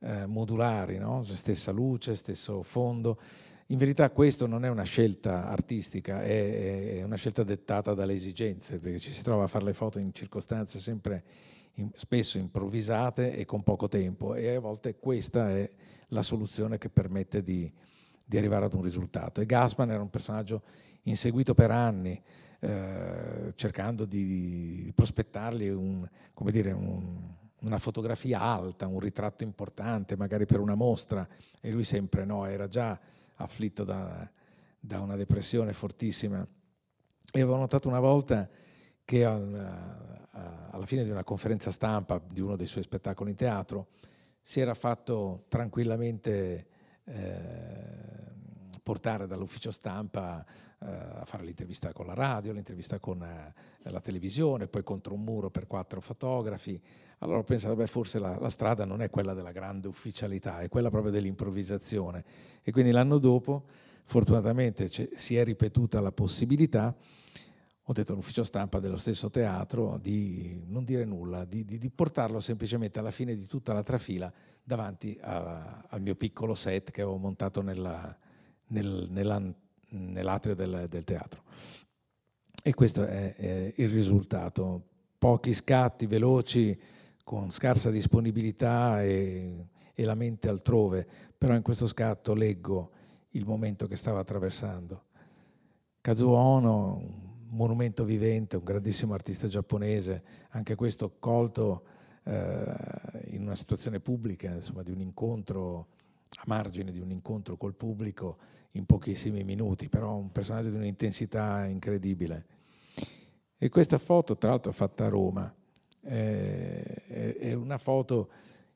eh, modulari, no? stessa luce, stesso fondo. In verità questo non è una scelta artistica, è, è una scelta dettata dalle esigenze, perché ci si trova a fare le foto in circostanze sempre spesso improvvisate e con poco tempo e a volte questa è la soluzione che permette di, di arrivare ad un risultato. E Gassman era un personaggio inseguito per anni, eh, cercando di, di prospettargli un, dire, un, una fotografia alta, un ritratto importante, magari per una mostra, e lui sempre no, era già afflitto da, da una depressione fortissima. E avevo notato una volta che al, eh, alla fine di una conferenza stampa di uno dei suoi spettacoli in teatro, si era fatto tranquillamente eh, portare dall'ufficio stampa eh, a fare l'intervista con la radio, l'intervista con eh, la televisione, poi contro un muro per quattro fotografi. Allora ho pensato, beh, forse la, la strada non è quella della grande ufficialità, è quella proprio dell'improvvisazione. E quindi l'anno dopo, fortunatamente, c- si è ripetuta la possibilità ho detto all'ufficio stampa dello stesso teatro di non dire nulla, di, di, di portarlo semplicemente alla fine di tutta la trafila davanti a, al mio piccolo set che avevo montato nella, nel, nella, nell'atrio del, del, teatro. E questo è, è, il risultato. Pochi scatti veloci, con scarsa disponibilità e, e la mente altrove, però in questo scatto leggo il momento che stava attraversando. Kazuo Ono, monumento vivente, un grandissimo artista giapponese, anche questo colto eh, in una situazione pubblica, insomma, di un incontro a margine di un incontro col pubblico in pochissimi minuti, però un personaggio di un'intensità incredibile. E questa foto, tra l'altro fatta a Roma, eh, è una foto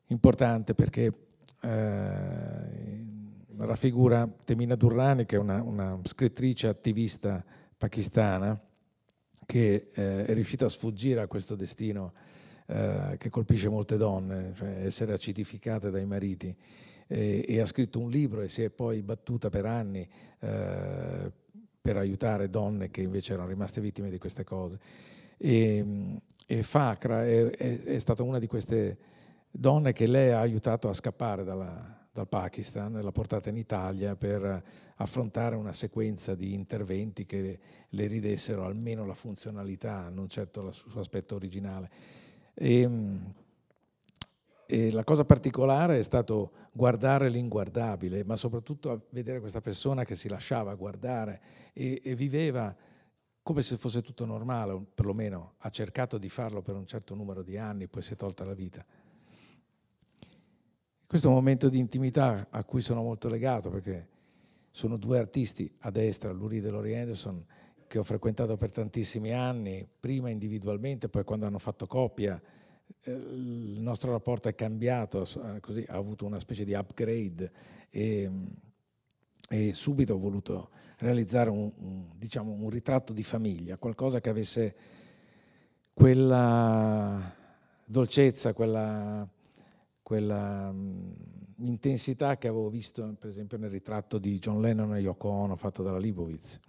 importante perché eh, raffigura Temina Durrani, che è una, una scrittrice attivista pakistana che eh, è riuscita a sfuggire a questo destino eh, che colpisce molte donne, cioè essere acidificate dai mariti, e, e, ha scritto un libro e si è poi battuta per anni eh, per aiutare donne che invece erano rimaste vittime di queste cose. E, e Fakra è, è, è stata una di queste donne che lei ha aiutato a scappare dalla, dal Pakistan, l'ha portata in Italia per affrontare una sequenza di interventi che le ridessero almeno la funzionalità, non certo il suo aspetto originale. E, ehm, e la cosa particolare è stato guardare l'inguardabile, ma soprattutto vedere questa persona che si lasciava guardare e, e viveva come se fosse tutto normale, perlomeno ha cercato di farlo per un certo numero di anni, poi si è tolta la vita. Questo è un momento di intimità a cui sono molto legato perché sono due artisti a destra, Lurie e Lori Anderson, che ho frequentato per tantissimi anni, prima individualmente, poi quando hanno fatto coppia, eh, il nostro rapporto è cambiato, eh, così, ha avuto una specie di upgrade e, e subito ho voluto realizzare un, un, diciamo, un ritratto di famiglia, qualcosa che avesse quella dolcezza, quella quella mh, intensità che avevo visto per esempio nel ritratto di John Lennon e Yoko Ono fatto dalla Leibowitz.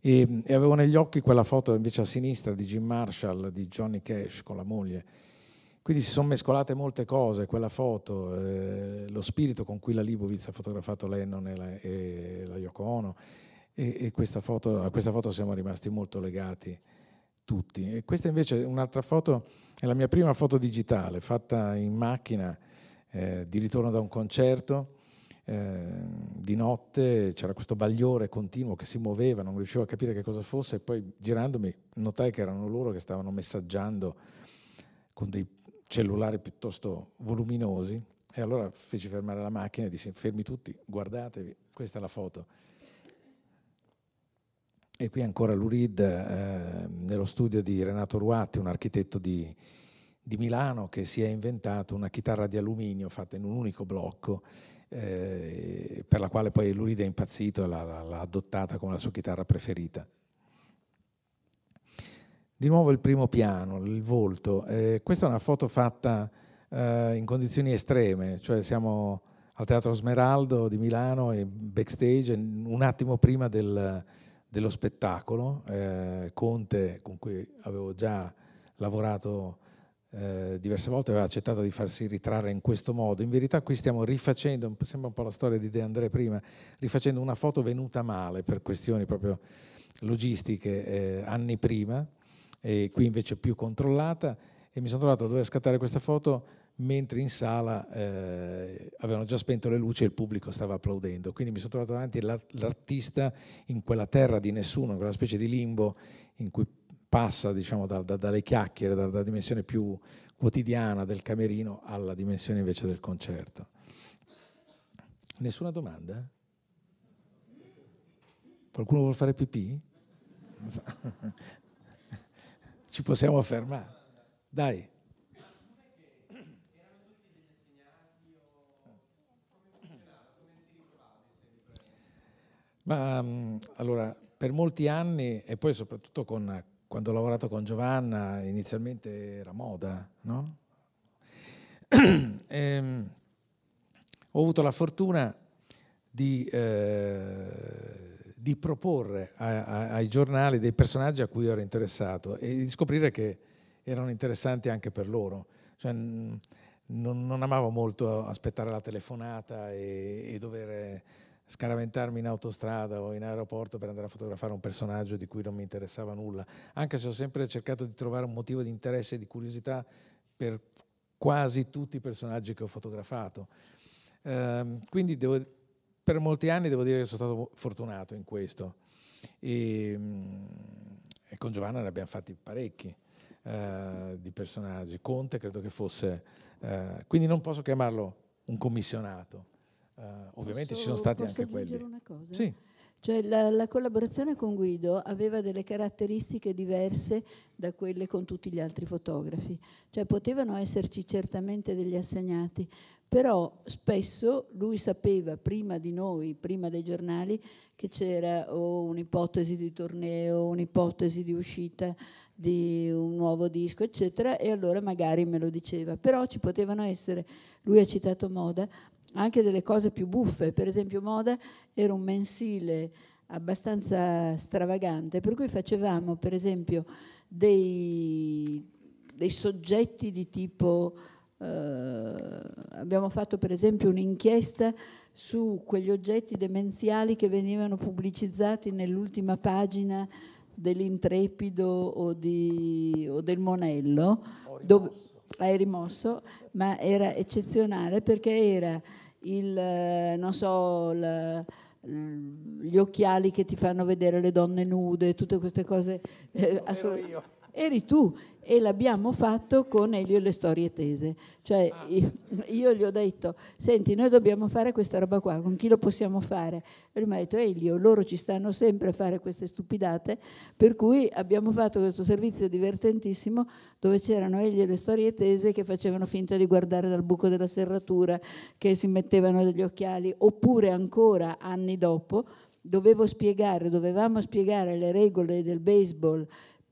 E, e, avevo negli occhi quella foto invece a sinistra di Jim Marshall, di Johnny Cash con la moglie. Quindi si sono mescolate molte cose, quella foto, eh, lo spirito con cui la Leibowitz ha fotografato Lennon e la, e la Yoko Ono, e, e questa foto, a questa foto siamo rimasti molto legati tutti. E questa invece è un'altra foto, è la mia prima foto digitale, fatta in macchina eh, di ritorno da un concerto, eh, di notte c'era questo bagliore continuo che si muoveva, non riuscivo a capire che cosa fosse e poi girandomi notai che erano loro che stavano messaggiando con dei cellulari piuttosto voluminosi e allora feci fermare la macchina e dissi fermi tutti, guardatevi, questa è la foto. E qui ancora l'URID eh, nello studio di Renato Ruatti, un architetto di, di Milano che si è inventato una chitarra di alluminio fatta in un unico blocco, eh, per la quale poi Luride è impazzito e l'ha adottata come la sua chitarra preferita. Di nuovo il primo piano, il volto. Eh, questa è una foto fatta eh, in condizioni estreme, cioè siamo al Teatro Smeraldo di Milano, backstage, un attimo prima del, dello spettacolo. Eh, Conte, con cui avevo già lavorato eh, diverse volte aveva accettato di farsi ritrarre in questo modo. In verità qui stiamo rifacendo, sembra un po' la storia di De André prima, rifacendo una foto venuta male per questioni proprio logistiche eh, anni prima, e qui invece più controllata, e mi sono trovato a dover scattare questa foto mentre in sala eh, avevano già spento le luci e il pubblico stava applaudendo. Quindi mi sono trovato davanti l'art- l'artista in quella terra di nessuno, in quella specie di limbo in cui passa diciamo, da, da, dalle chiacchiere, dalla da dimensione più quotidiana del camerino alla dimensione invece del concerto. Nessuna domanda? Qualcuno vuole fare pipì? Ci possiamo fermare. Dai. Ma mm, allora, per molti anni e poi soprattutto con quando ho lavorato con Giovanna inizialmente era moda, no? e, ehm, ho avuto la fortuna di, eh, di proporre a, a, ai giornali dei personaggi a cui ero interessato e di scoprire che erano interessanti anche per loro. Cioè, non, non, amavo molto aspettare la telefonata e, e dover scaraventarmi in autostrada o in aeroporto per andare a fotografare un personaggio di cui non mi interessava nulla, anche se ho sempre cercato di trovare un motivo di interesse e di curiosità per quasi tutti i personaggi che ho fotografato. Eh, quindi devo, per molti anni devo dire che sono stato fortunato in questo e, ehm, e con Giovanna ne abbiamo fatti parecchi. Eh, di personaggi, Conte credo che fosse, eh, quindi non posso chiamarlo un commissionato, eh, ovviamente posso, ci sono stati anche quelli. aggiungere Una cosa? Sì.
Cioè la, la, collaborazione con Guido aveva delle caratteristiche diverse da quelle con tutti gli altri fotografi, cioè potevano esserci certamente degli assegnati, però spesso lui sapeva prima di noi, prima dei giornali, che c'era oh, un'ipotesi di torneo, un'ipotesi di uscita di un nuovo disco, eccetera, e allora magari me lo diceva. Però ci potevano essere, lui ha citato Moda, anche delle cose più buffe, per esempio Moda era un mensile abbastanza stravagante, per cui facevamo per esempio dei, dei soggetti di tipo, eh, abbiamo fatto per esempio un'inchiesta su quegli oggetti demenziali che venivano pubblicizzati nell'ultima pagina dell'Intrepido o, di, o del Monello. Dove, l'hai rimosso, ma era eccezionale perché era il, eh, non so, il, gli occhiali che ti fanno vedere le donne nude, tutte queste cose. Eh, assolut- io eri tu e l'abbiamo fatto con Elio e le storie tese. Cioè ah. io gli ho detto, senti, noi dobbiamo fare questa roba qua, con chi lo possiamo fare? E lui mi ha detto, Elio, loro ci stanno sempre a fare queste stupidate, per cui abbiamo fatto questo servizio divertentissimo dove c'erano Elio e le storie tese che facevano finta di guardare dal buco della serratura, che si mettevano degli occhiali, oppure ancora anni dopo dovevo spiegare, dovevamo spiegare le regole del baseball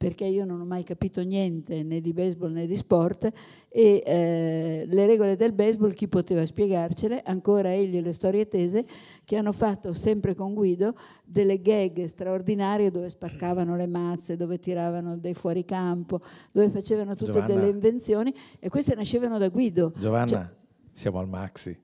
perché io non ho mai capito niente né di baseball né di sport e eh, le regole del baseball chi poteva spiegarcele? Ancora egli e le storie tese che hanno fatto sempre con Guido delle gag straordinarie dove spaccavano le mazze, dove tiravano dei fuoricampo, dove facevano tutte Giovanna, delle invenzioni e queste nascevano da Guido. Giovanna, cioè,
siamo al maxi.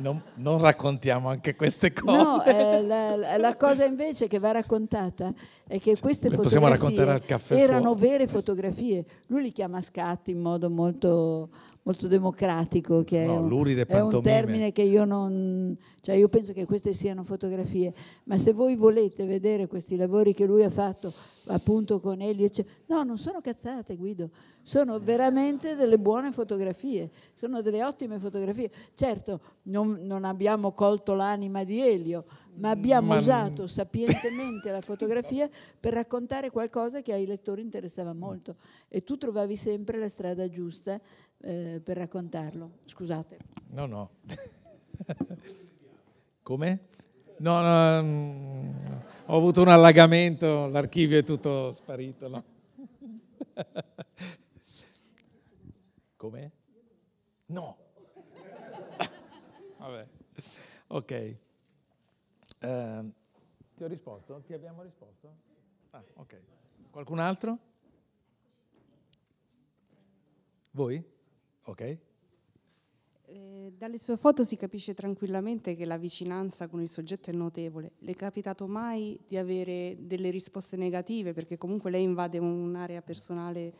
Non, non, raccontiamo anche queste cose. No, eh,
la, la, cosa invece che va raccontata è che queste Le fotografie erano fuori. vere fotografie. Lui li chiama scatti in modo molto, molto democratico, che no, è, un, è, un, termine che io non... cioè io penso che queste siano fotografie, ma se voi volete vedere questi lavori che lui ha fatto appunto con Elio, no, non sono cazzate Guido, sono veramente delle buone fotografie, sono delle ottime fotografie. Certo, non, non abbiamo colto l'anima di Elio, ma abbiamo ma... usato sapientemente la fotografia per raccontare qualcosa che ai lettori interessava molto e tu trovavi sempre la strada giusta eh, per raccontarlo. Scusate.
No, no. Come? No, no, mm, ho avuto un allagamento, l'archivio è tutto sparito. No? Come? No. Vabbè. Ok. Uh, ti ho risposto? Ti abbiamo risposto? Ah, ok. Qualcun altro? Voi? Ok?
Eh, dalle sue foto si capisce tranquillamente che la vicinanza con il soggetto è notevole. Le è capitato mai di avere delle risposte negative? Perché comunque lei invade un'area personale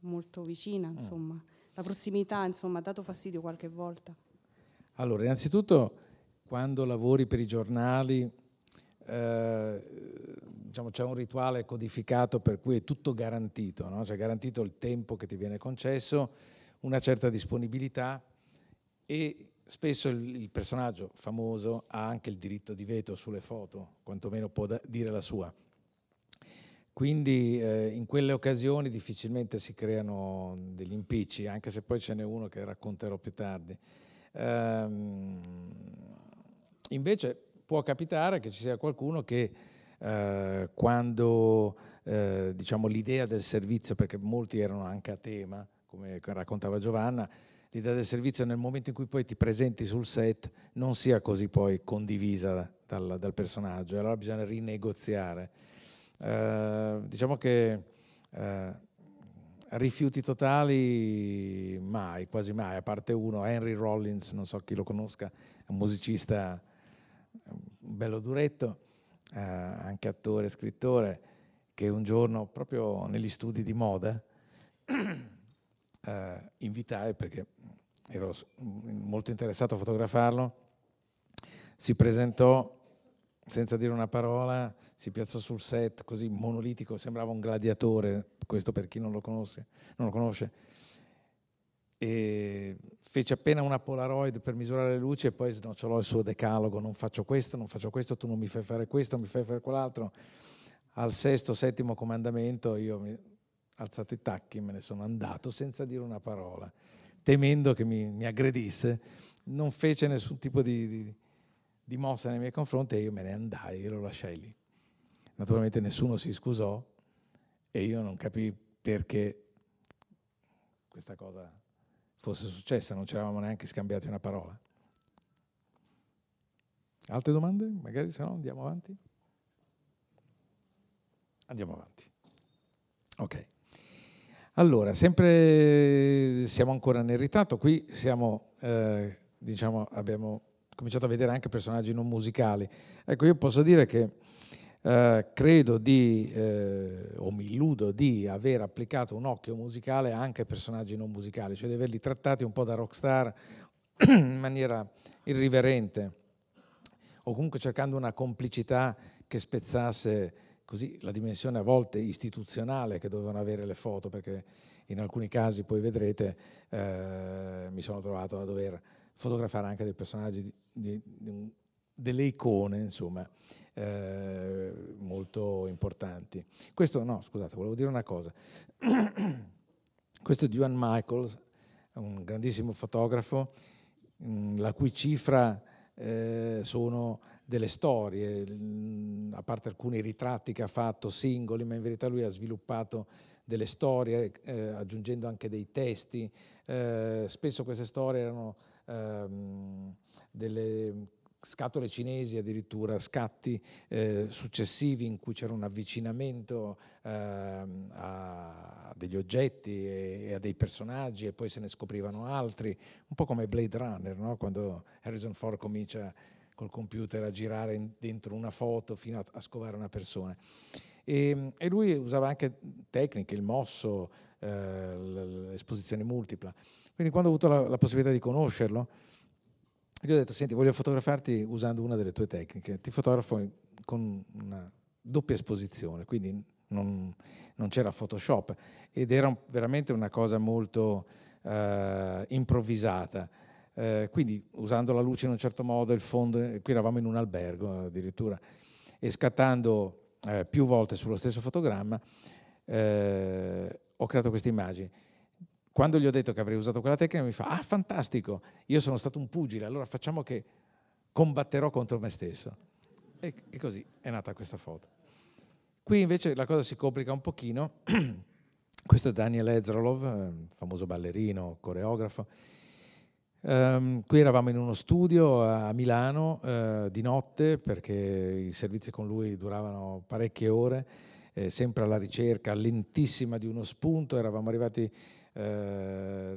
molto vicina, mm. insomma. Mm. La prossimità, insomma, ha dato fastidio qualche volta.
Allora, innanzitutto, quando lavori per i giornali, eh, diciamo, c'è un rituale codificato per cui è tutto garantito, no? cioè garantito il tempo che ti viene concesso una certa disponibilità e spesso il, il, personaggio famoso ha anche il diritto di veto sulle foto, quantomeno può da, dire la sua. Quindi eh, in quelle occasioni difficilmente si creano degli impicci, anche se poi ce n'è uno che racconterò più tardi. Ehm, invece può capitare che ci sia qualcuno che eh, quando eh, diciamo, l'idea del servizio, perché molti erano anche a tema, come raccontava Giovanna, l'idea del servizio nel momento in cui poi ti presenti sul set non sia così poi condivisa dal, dal personaggio, allora bisogna rinegoziare. Eh, diciamo che eh, rifiuti totali mai, quasi mai, a parte uno, Henry Rollins, non so chi lo conosca, è un musicista bello duretto, eh, anche attore, scrittore, che un giorno proprio negli studi di moda eh, invitai perché ero molto interessato a fotografarlo, si presentò senza dire una parola, si piazzò sul set così monolitico, sembrava un gladiatore, questo per chi non lo conosce. Non lo conosce. E fece appena una Polaroid per misurare le luci e poi snocciolò il suo decalogo, non faccio questo, non faccio questo, tu non mi fai fare questo, non mi fai fare quell'altro. Al sesto, settimo comandamento io mi alzato i tacchi, me ne sono andato senza dire una parola, temendo che mi, mi aggredisse, non fece nessun tipo di, di, di mossa nei miei confronti e io me ne andai e lo lasciai lì. Naturalmente nessuno si scusò e io non capii perché questa cosa fosse successa, non ci eravamo neanche scambiati una parola. Altre domande? Magari se no andiamo avanti. Andiamo avanti. Ok. Allora, sempre siamo ancora nel ritratto, qui siamo, eh, diciamo, abbiamo cominciato a vedere anche personaggi non musicali. Ecco, io posso dire che eh, credo di, eh, o mi illudo di aver applicato un occhio musicale anche a personaggi non musicali, cioè di averli trattati un po' da rockstar in maniera irriverente, o comunque cercando una complicità che spezzasse così la dimensione a volte istituzionale che dovevano avere le foto, perché in alcuni casi poi vedrete eh, mi sono trovato a dover fotografare anche dei personaggi, di, di, delle icone, insomma, eh, molto importanti. Questo, no, scusate, volevo dire una cosa. Questo è Duane Michaels, un grandissimo fotografo, mh, mm, la cui cifra eh, sono delle storie, a parte alcuni ritratti che ha fatto singoli, ma in verità lui ha sviluppato delle storie, eh, aggiungendo anche dei testi. Eh, spesso queste storie erano ehm, delle scatole cinesi addirittura, scatti eh, successivi in cui c'era un avvicinamento eh, a degli oggetti e, e, a dei personaggi e poi se ne scoprivano altri, un po' come Blade Runner, no? quando Harrison Ford comincia col computer a girare in, dentro una foto fino a, a scovare una persona. E, ehm, e, lui usava anche tecniche, il mosso, eh, l'esposizione multipla. Quindi quando ho avuto la, la possibilità di conoscerlo, gli ho detto, senti, voglio fotografarti usando una delle tue tecniche, ti fotografo con una doppia esposizione, quindi non, non c'era Photoshop ed era veramente una cosa molto eh, improvvisata. Eh, quindi usando la luce in un certo modo, il fondo, eh, qui eravamo in un albergo eh, addirittura, e scattando eh, più volte sullo stesso fotogramma eh, ho creato queste immagini quando gli ho detto che avrei usato quella tecnica, mi fa, ah, fantastico, io sono stato un pugile, allora facciamo che combatterò contro me stesso. E, e così è nata questa foto. Qui invece la cosa si complica un pochino. Questo è Daniel Ezrolov, eh, famoso ballerino, coreografo. Um, qui eravamo in uno studio a Milano uh, di notte perché i servizi con lui duravano parecchie ore, eh, sempre alla ricerca lentissima di uno spunto. Eravamo arrivati eh,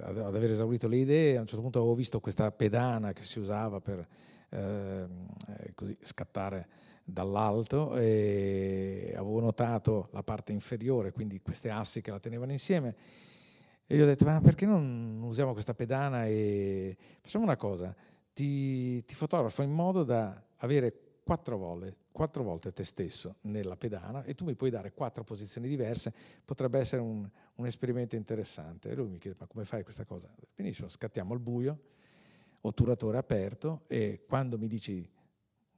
ad, aver esaurito le idee, a un certo punto avevo visto questa pedana che si usava per ehm, eh, così, scattare dall'alto e avevo notato la parte inferiore, quindi queste assi che la tenevano insieme. E gli ho detto, ma perché non usiamo questa pedana e facciamo una cosa, ti, ti fotografo in modo da avere quattro volte, quattro volte te stesso nella pedana e tu mi puoi dare quattro posizioni diverse, potrebbe essere un, un esperimento interessante. E lui mi chiede, ma come fai questa cosa? Benissimo, scattiamo al buio, otturatore aperto, e quando mi dici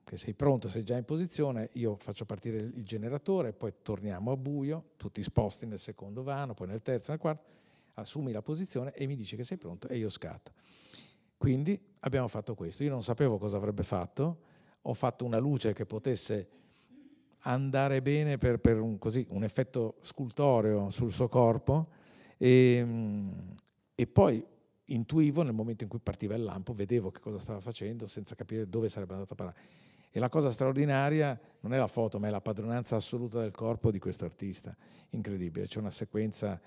che sei pronto, sei già in posizione, io faccio partire il generatore, poi torniamo a buio, tutti sposti nel secondo vano, poi nel terzo, nel quarto, assumi la posizione e mi dici che sei pronto e io scatto. Quindi abbiamo fatto questo. Io non sapevo cosa avrebbe fatto, ho fatto una luce che potesse andare bene per, per un, così, un, effetto scultoreo sul suo corpo e, ehm, e poi intuivo nel momento in cui partiva il lampo, vedevo che cosa stava facendo senza capire dove sarebbe andato a parare. E la cosa straordinaria non è la foto, ma è la padronanza assoluta del corpo di questo artista. Incredibile, c'è una sequenza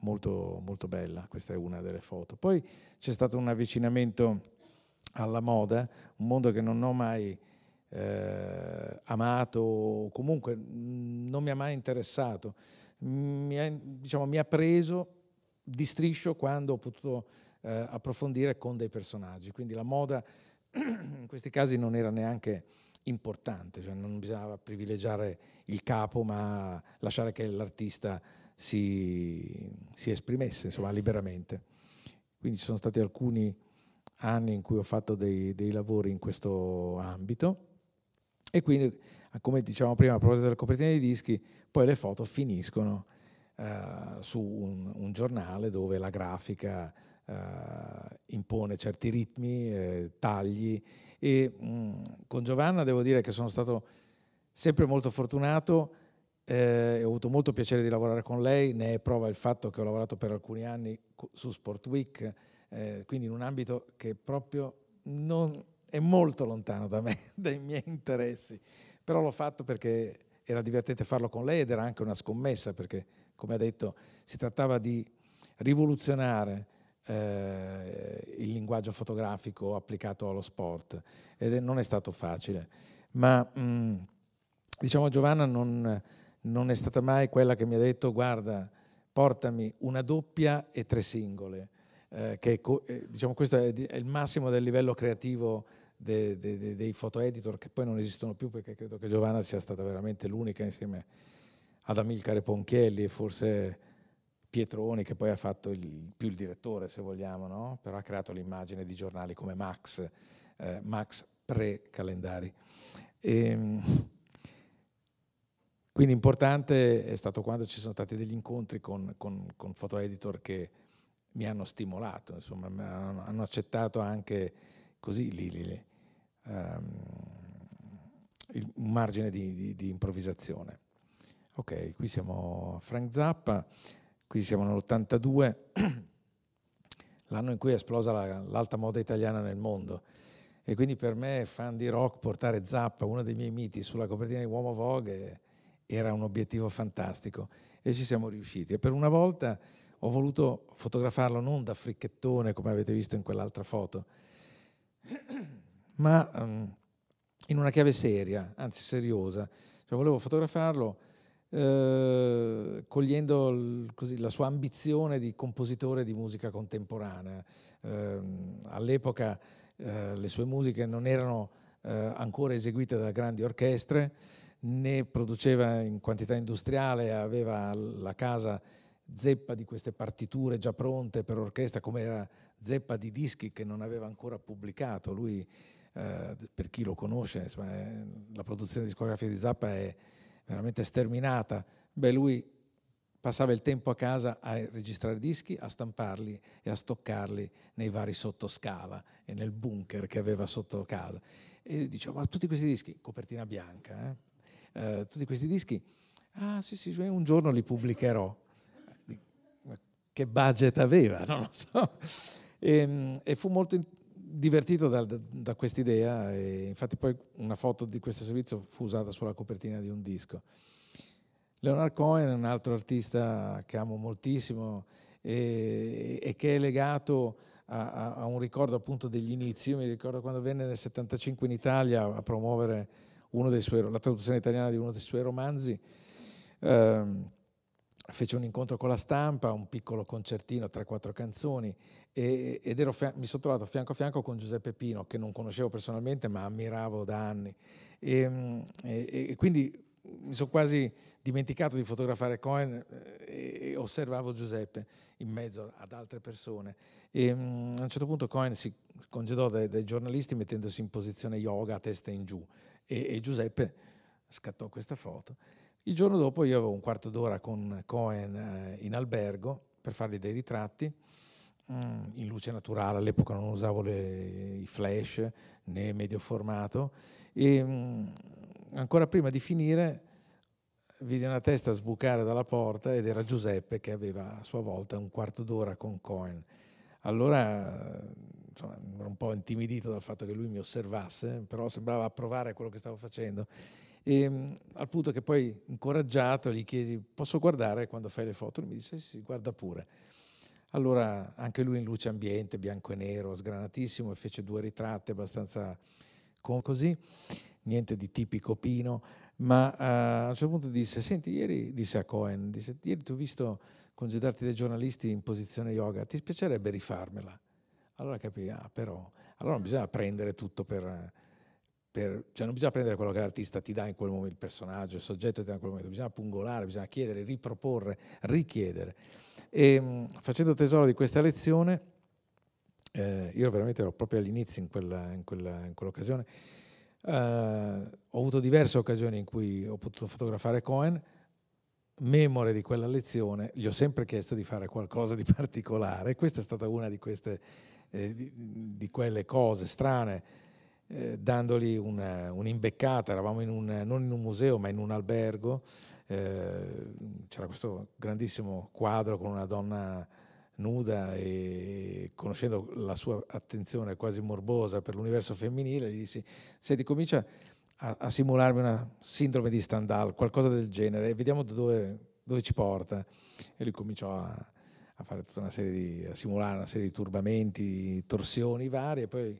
molto, molto bella, questa è una delle foto. Poi c'è stato un avvicinamento alla moda, un mondo che non ho mai eh, amato, comunque non mi ha mai interessato. Mi ha, diciamo, mi ha preso di striscio quando ho potuto eh, approfondire con dei personaggi. Quindi la moda in questi casi non era neanche importante, cioè non bisognava privilegiare il capo, ma lasciare che l'artista si, si esprimesse insomma, liberamente. Quindi ci sono stati alcuni anni in cui ho fatto dei, dei lavori in questo ambito e quindi, ah, come dicevamo prima a proposito della copertina dei dischi, poi le foto finiscono eh, su un, un, giornale dove la grafica eh, impone certi ritmi, eh, tagli. E mh, mm, con Giovanna devo dire che sono stato sempre molto fortunato. Eh, ho avuto molto piacere di lavorare con lei, ne è prova il fatto che ho lavorato per alcuni anni su Sport Week, eh, quindi in un ambito che proprio non, è molto lontano da me, dai miei interessi, però l'ho fatto perché era divertente farlo con lei ed era anche una scommessa perché, come ha detto, si trattava di rivoluzionare eh, il linguaggio fotografico applicato allo sport ed è, non è stato facile. Ma mh, mm, diciamo Giovanna non, non, è stata mai quella che mi ha detto guarda, portami una doppia e tre singole, eh, che eh, diciamo, questo è, è il massimo del livello creativo de, de, de, dei foto editor che poi non esistono più perché credo che Giovanna sia stata veramente l'unica insieme ad Amilcare Ponchielli e forse Pietroni che poi ha fatto il, più il direttore se vogliamo, no? però ha creato l'immagine di giornali come Max, eh, Max pre-calendari. E, ehm, quindi importante è stato quando ci sono stati degli incontri con, con, con foto editor che mi hanno stimolato, insomma, hanno accettato anche così li, li, um, un margine di, di, di, improvvisazione. Ok, qui siamo a Frank Zappa, qui siamo nell'82, l'anno in cui è esplosa la, l'alta moda italiana nel mondo. E quindi per me, fan di rock, portare Zappa, uno dei miei miti, sulla copertina di Uomo Vogue era un obiettivo fantastico e ci siamo riusciti. E per una volta ho voluto fotografarlo non da fricchettone come avete visto in quell'altra foto, ma um, in una chiave seria, anzi seriosa. Cioè, volevo fotografarlo eh, cogliendo il, così, la sua ambizione di compositore di musica contemporanea. Eh, all'epoca eh, le sue musiche non erano eh, ancora eseguite da grandi orchestre, ne produceva in quantità industriale, aveva la casa zeppa di queste partiture già pronte per orchestra, come era zeppa di dischi che non aveva ancora pubblicato. Lui eh, per chi lo conosce, insomma, è, la produzione discografica di Zappa è veramente sterminata. Beh, lui passava il tempo a casa a registrare dischi, a stamparli e a stoccarli nei vari sottoscala e nel bunker che aveva sotto casa. E diceva, ma tutti questi dischi, copertina bianca, eh? Eh, tutti questi dischi, ah sì sì, un giorno li pubblicherò. Che budget aveva, non lo so. E, ehm, e fu molto divertito da, da quest'idea e infatti poi una foto di questo servizio fu usata sulla copertina di un disco. Leonard Cohen è un altro artista che amo moltissimo e, e che è legato a, a, un ricordo appunto degli inizi. Io mi ricordo quando venne nel 75 in Italia a promuovere suoi, la traduzione italiana di uno dei suoi romanzi. Ehm, fece un incontro con la stampa, un piccolo concertino, 3-4 canzoni, e, ed ero, mi sono trovato fianco a fianco con Giuseppe Pino, che non conoscevo personalmente, ma ammiravo da anni. Ehm, e, e, e quindi mi sono quasi dimenticato di fotografare Cohen eh, e, osservavo Giuseppe in mezzo ad altre persone. E, ehm, a un certo punto Cohen si congedò dai, dai giornalisti mettendosi in posizione yoga, testa in giù, e, e Giuseppe scattò questa foto. Il giorno dopo io avevo un quarto d'ora con Cohen eh, in albergo per fargli dei ritratti mm, in luce naturale, all'epoca non usavo le, i flash né medio formato e mm, ancora prima di finire vidi una testa sbucare dalla porta ed era Giuseppe che aveva a sua volta un quarto d'ora con Cohen. Allora insomma, un po' intimidito dal fatto che lui mi osservasse, però sembrava approvare quello che stavo facendo. E, ehm, al punto che poi, incoraggiato, gli chiesi, posso guardare quando fai le foto? E mi disse, sì, sì, guarda pure. Allora, anche lui in luce ambiente, bianco e nero, sgranatissimo, e fece due ritratte abbastanza così, niente di tipico Pino, ma uh, a un certo punto disse, senti, ieri, disse a Cohen, disse, ieri ti ho visto congedarti dai giornalisti in posizione yoga, ti spiacerebbe rifarmela? Allora capì, ah, però, allora non bisogna prendere tutto per, per, cioè non bisogna prendere quello che l'artista ti dà in quel momento, il personaggio, il soggetto ti dà in quel momento, bisogna pungolare, bisogna chiedere, riproporre, richiedere. E, ehm, facendo tesoro di questa lezione, eh, io veramente ero proprio all'inizio in, quella, in, quella, in quell'occasione, eh, ho avuto diverse occasioni in cui ho potuto fotografare Cohen, memore di quella lezione, gli ho sempre chiesto di fare qualcosa di particolare, questa è stata una di queste eh, di, di, quelle cose strane, eh, dandogli una, un'imbeccata. Eravamo in un, non in un museo, ma in un albergo. Eh, c'era questo grandissimo quadro con una donna nuda e conoscendo la sua attenzione quasi morbosa per l'universo femminile, gli dissi, senti, comincia a, a simularmi una sindrome di Stendhal, qualcosa del genere, e vediamo dove, dove ci porta. E lui cominciò a, a fare tutta una serie di, a simulare una serie di turbamenti, torsioni varie, poi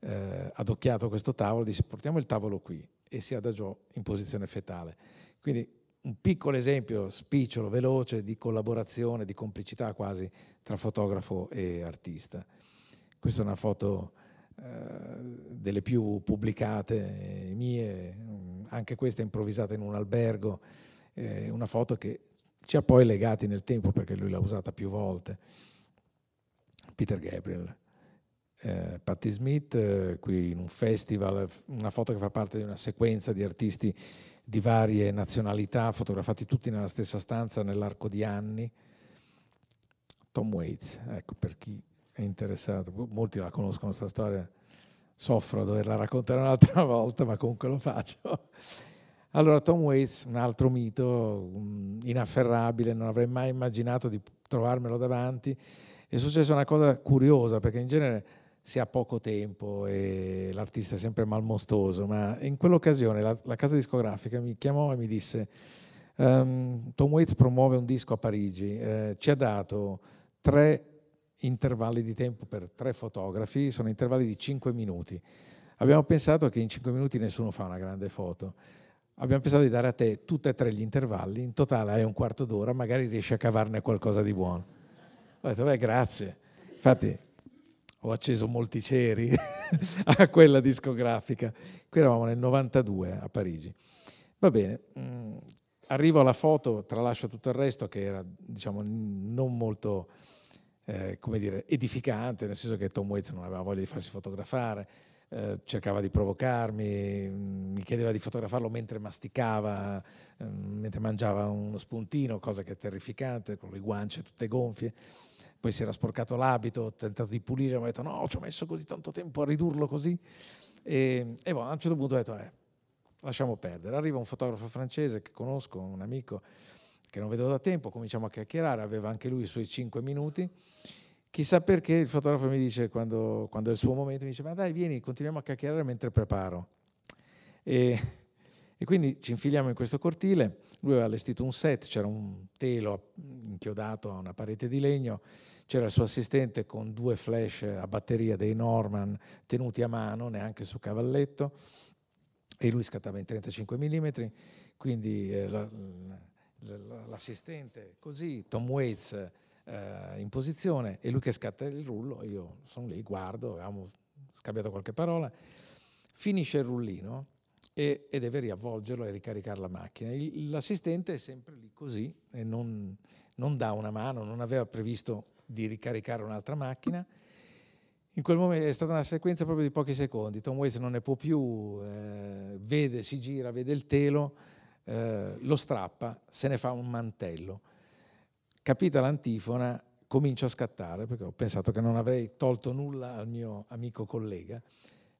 eh, adocchiato questo tavolo, disse portiamo il tavolo qui e si adagiò in posizione fetale. Quindi un piccolo esempio spicciolo, veloce, di collaborazione, di complicità quasi tra fotografo e artista. Questa è una foto eh, delle più pubblicate mie, anche questa improvvisata in un albergo, eh, una foto che ci ha poi legati nel tempo perché lui l'ha usata più volte. Peter Gabriel, eh, Patti Smith, eh, qui in un festival, una foto che fa parte di una sequenza di artisti di varie nazionalità, fotografati tutti nella stessa stanza nell'arco di anni. Tom Waits, ecco per chi è interessato, molti la conoscono questa storia, soffro a doverla raccontare un'altra volta, ma comunque lo faccio. Allora Tom Waits, un altro mito inafferrabile, non avrei mai immaginato di trovarmelo davanti, è successa una cosa curiosa perché in genere si ha poco tempo e l'artista è sempre malmostoso, ma in quell'occasione la, la casa discografica mi chiamò e mi disse um, Tom Waits promuove un disco a Parigi, eh, ci ha dato tre intervalli di tempo per tre fotografi, sono intervalli di cinque minuti. Abbiamo pensato che in cinque minuti nessuno fa una grande foto Abbiamo pensato di dare a te tutti e tre gli intervalli, in totale hai un quarto d'ora, magari riesci a cavarne qualcosa di buono. Ho detto, beh, grazie. Infatti ho acceso molti ceri a quella discografica. Qui eravamo nel 92 a Parigi. Va bene, mm, arrivo alla foto, tralascio tutto il resto che era, diciamo, non molto eh, come dire, edificante, nel senso che Tom Waits non aveva voglia di farsi fotografare, eh, cercava di provocarmi, mm, mi chiedeva di fotografarlo mentre masticava, eh, mentre mangiava uno spuntino, cosa che è terrificante, con le guance tutte gonfie. Poi si era sporcato l'abito, ho tentato di pulire, mi ha detto no, ci ho messo così tanto tempo a ridurlo così. E, e boh, a un certo punto ho detto, eh, lasciamo perdere. Arriva un fotografo francese che conosco, un amico, che non vedo da tempo, cominciamo a chiacchierare, aveva anche lui i suoi cinque minuti. Chissà perché il fotografo mi dice, quando, quando è il suo momento, mi dice, ma dai, vieni, continuiamo a chiacchierare mentre preparo. E, e quindi ci infiliamo in questo cortile, lui aveva allestito un set, c'era un telo inchiodato a una parete di legno, c'era il suo assistente con due flash a batteria dei Norman tenuti a mano, neanche su cavalletto, e lui scattava in 35 mm, quindi eh, la, l'assistente così, Tom Waits eh, in posizione e lui che scatta il rullo, io sono lì, guardo, avevamo scambiato qualche parola, finisce il rullino e, e deve riavvolgerlo e ricaricare la macchina. l'assistente è sempre lì così e non, non dà una mano, non aveva previsto di ricaricare un'altra macchina. In quel momento è stata una sequenza proprio di pochi secondi. Tom Waits non ne può più, eh, vede, si gira, vede il telo, eh, lo strappa, se ne fa un mantello. Capita l'antifona, comincio a scattare, perché ho pensato che non avrei tolto nulla al mio amico collega.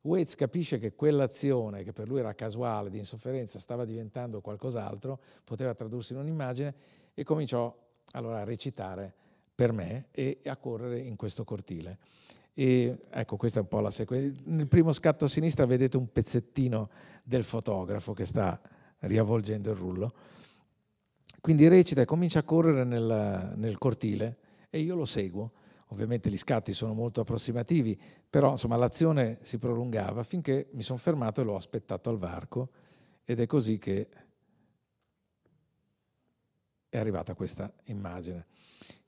Waits capisce che quell'azione, che per lui era casuale, di insofferenza, stava diventando qualcos'altro, poteva tradursi in un'immagine, e cominciò allora a recitare per me e a correre in questo cortile. E ecco, questa è un po' la sequenza. Nel primo scatto a sinistra vedete un pezzettino del fotografo che sta riavvolgendo il rullo. Quindi recita e comincia a correre nel, nel cortile e io lo seguo. Ovviamente gli scatti sono molto approssimativi, però insomma, l'azione si prolungava finché mi sono fermato e l'ho aspettato al varco ed è così che è arrivata questa immagine.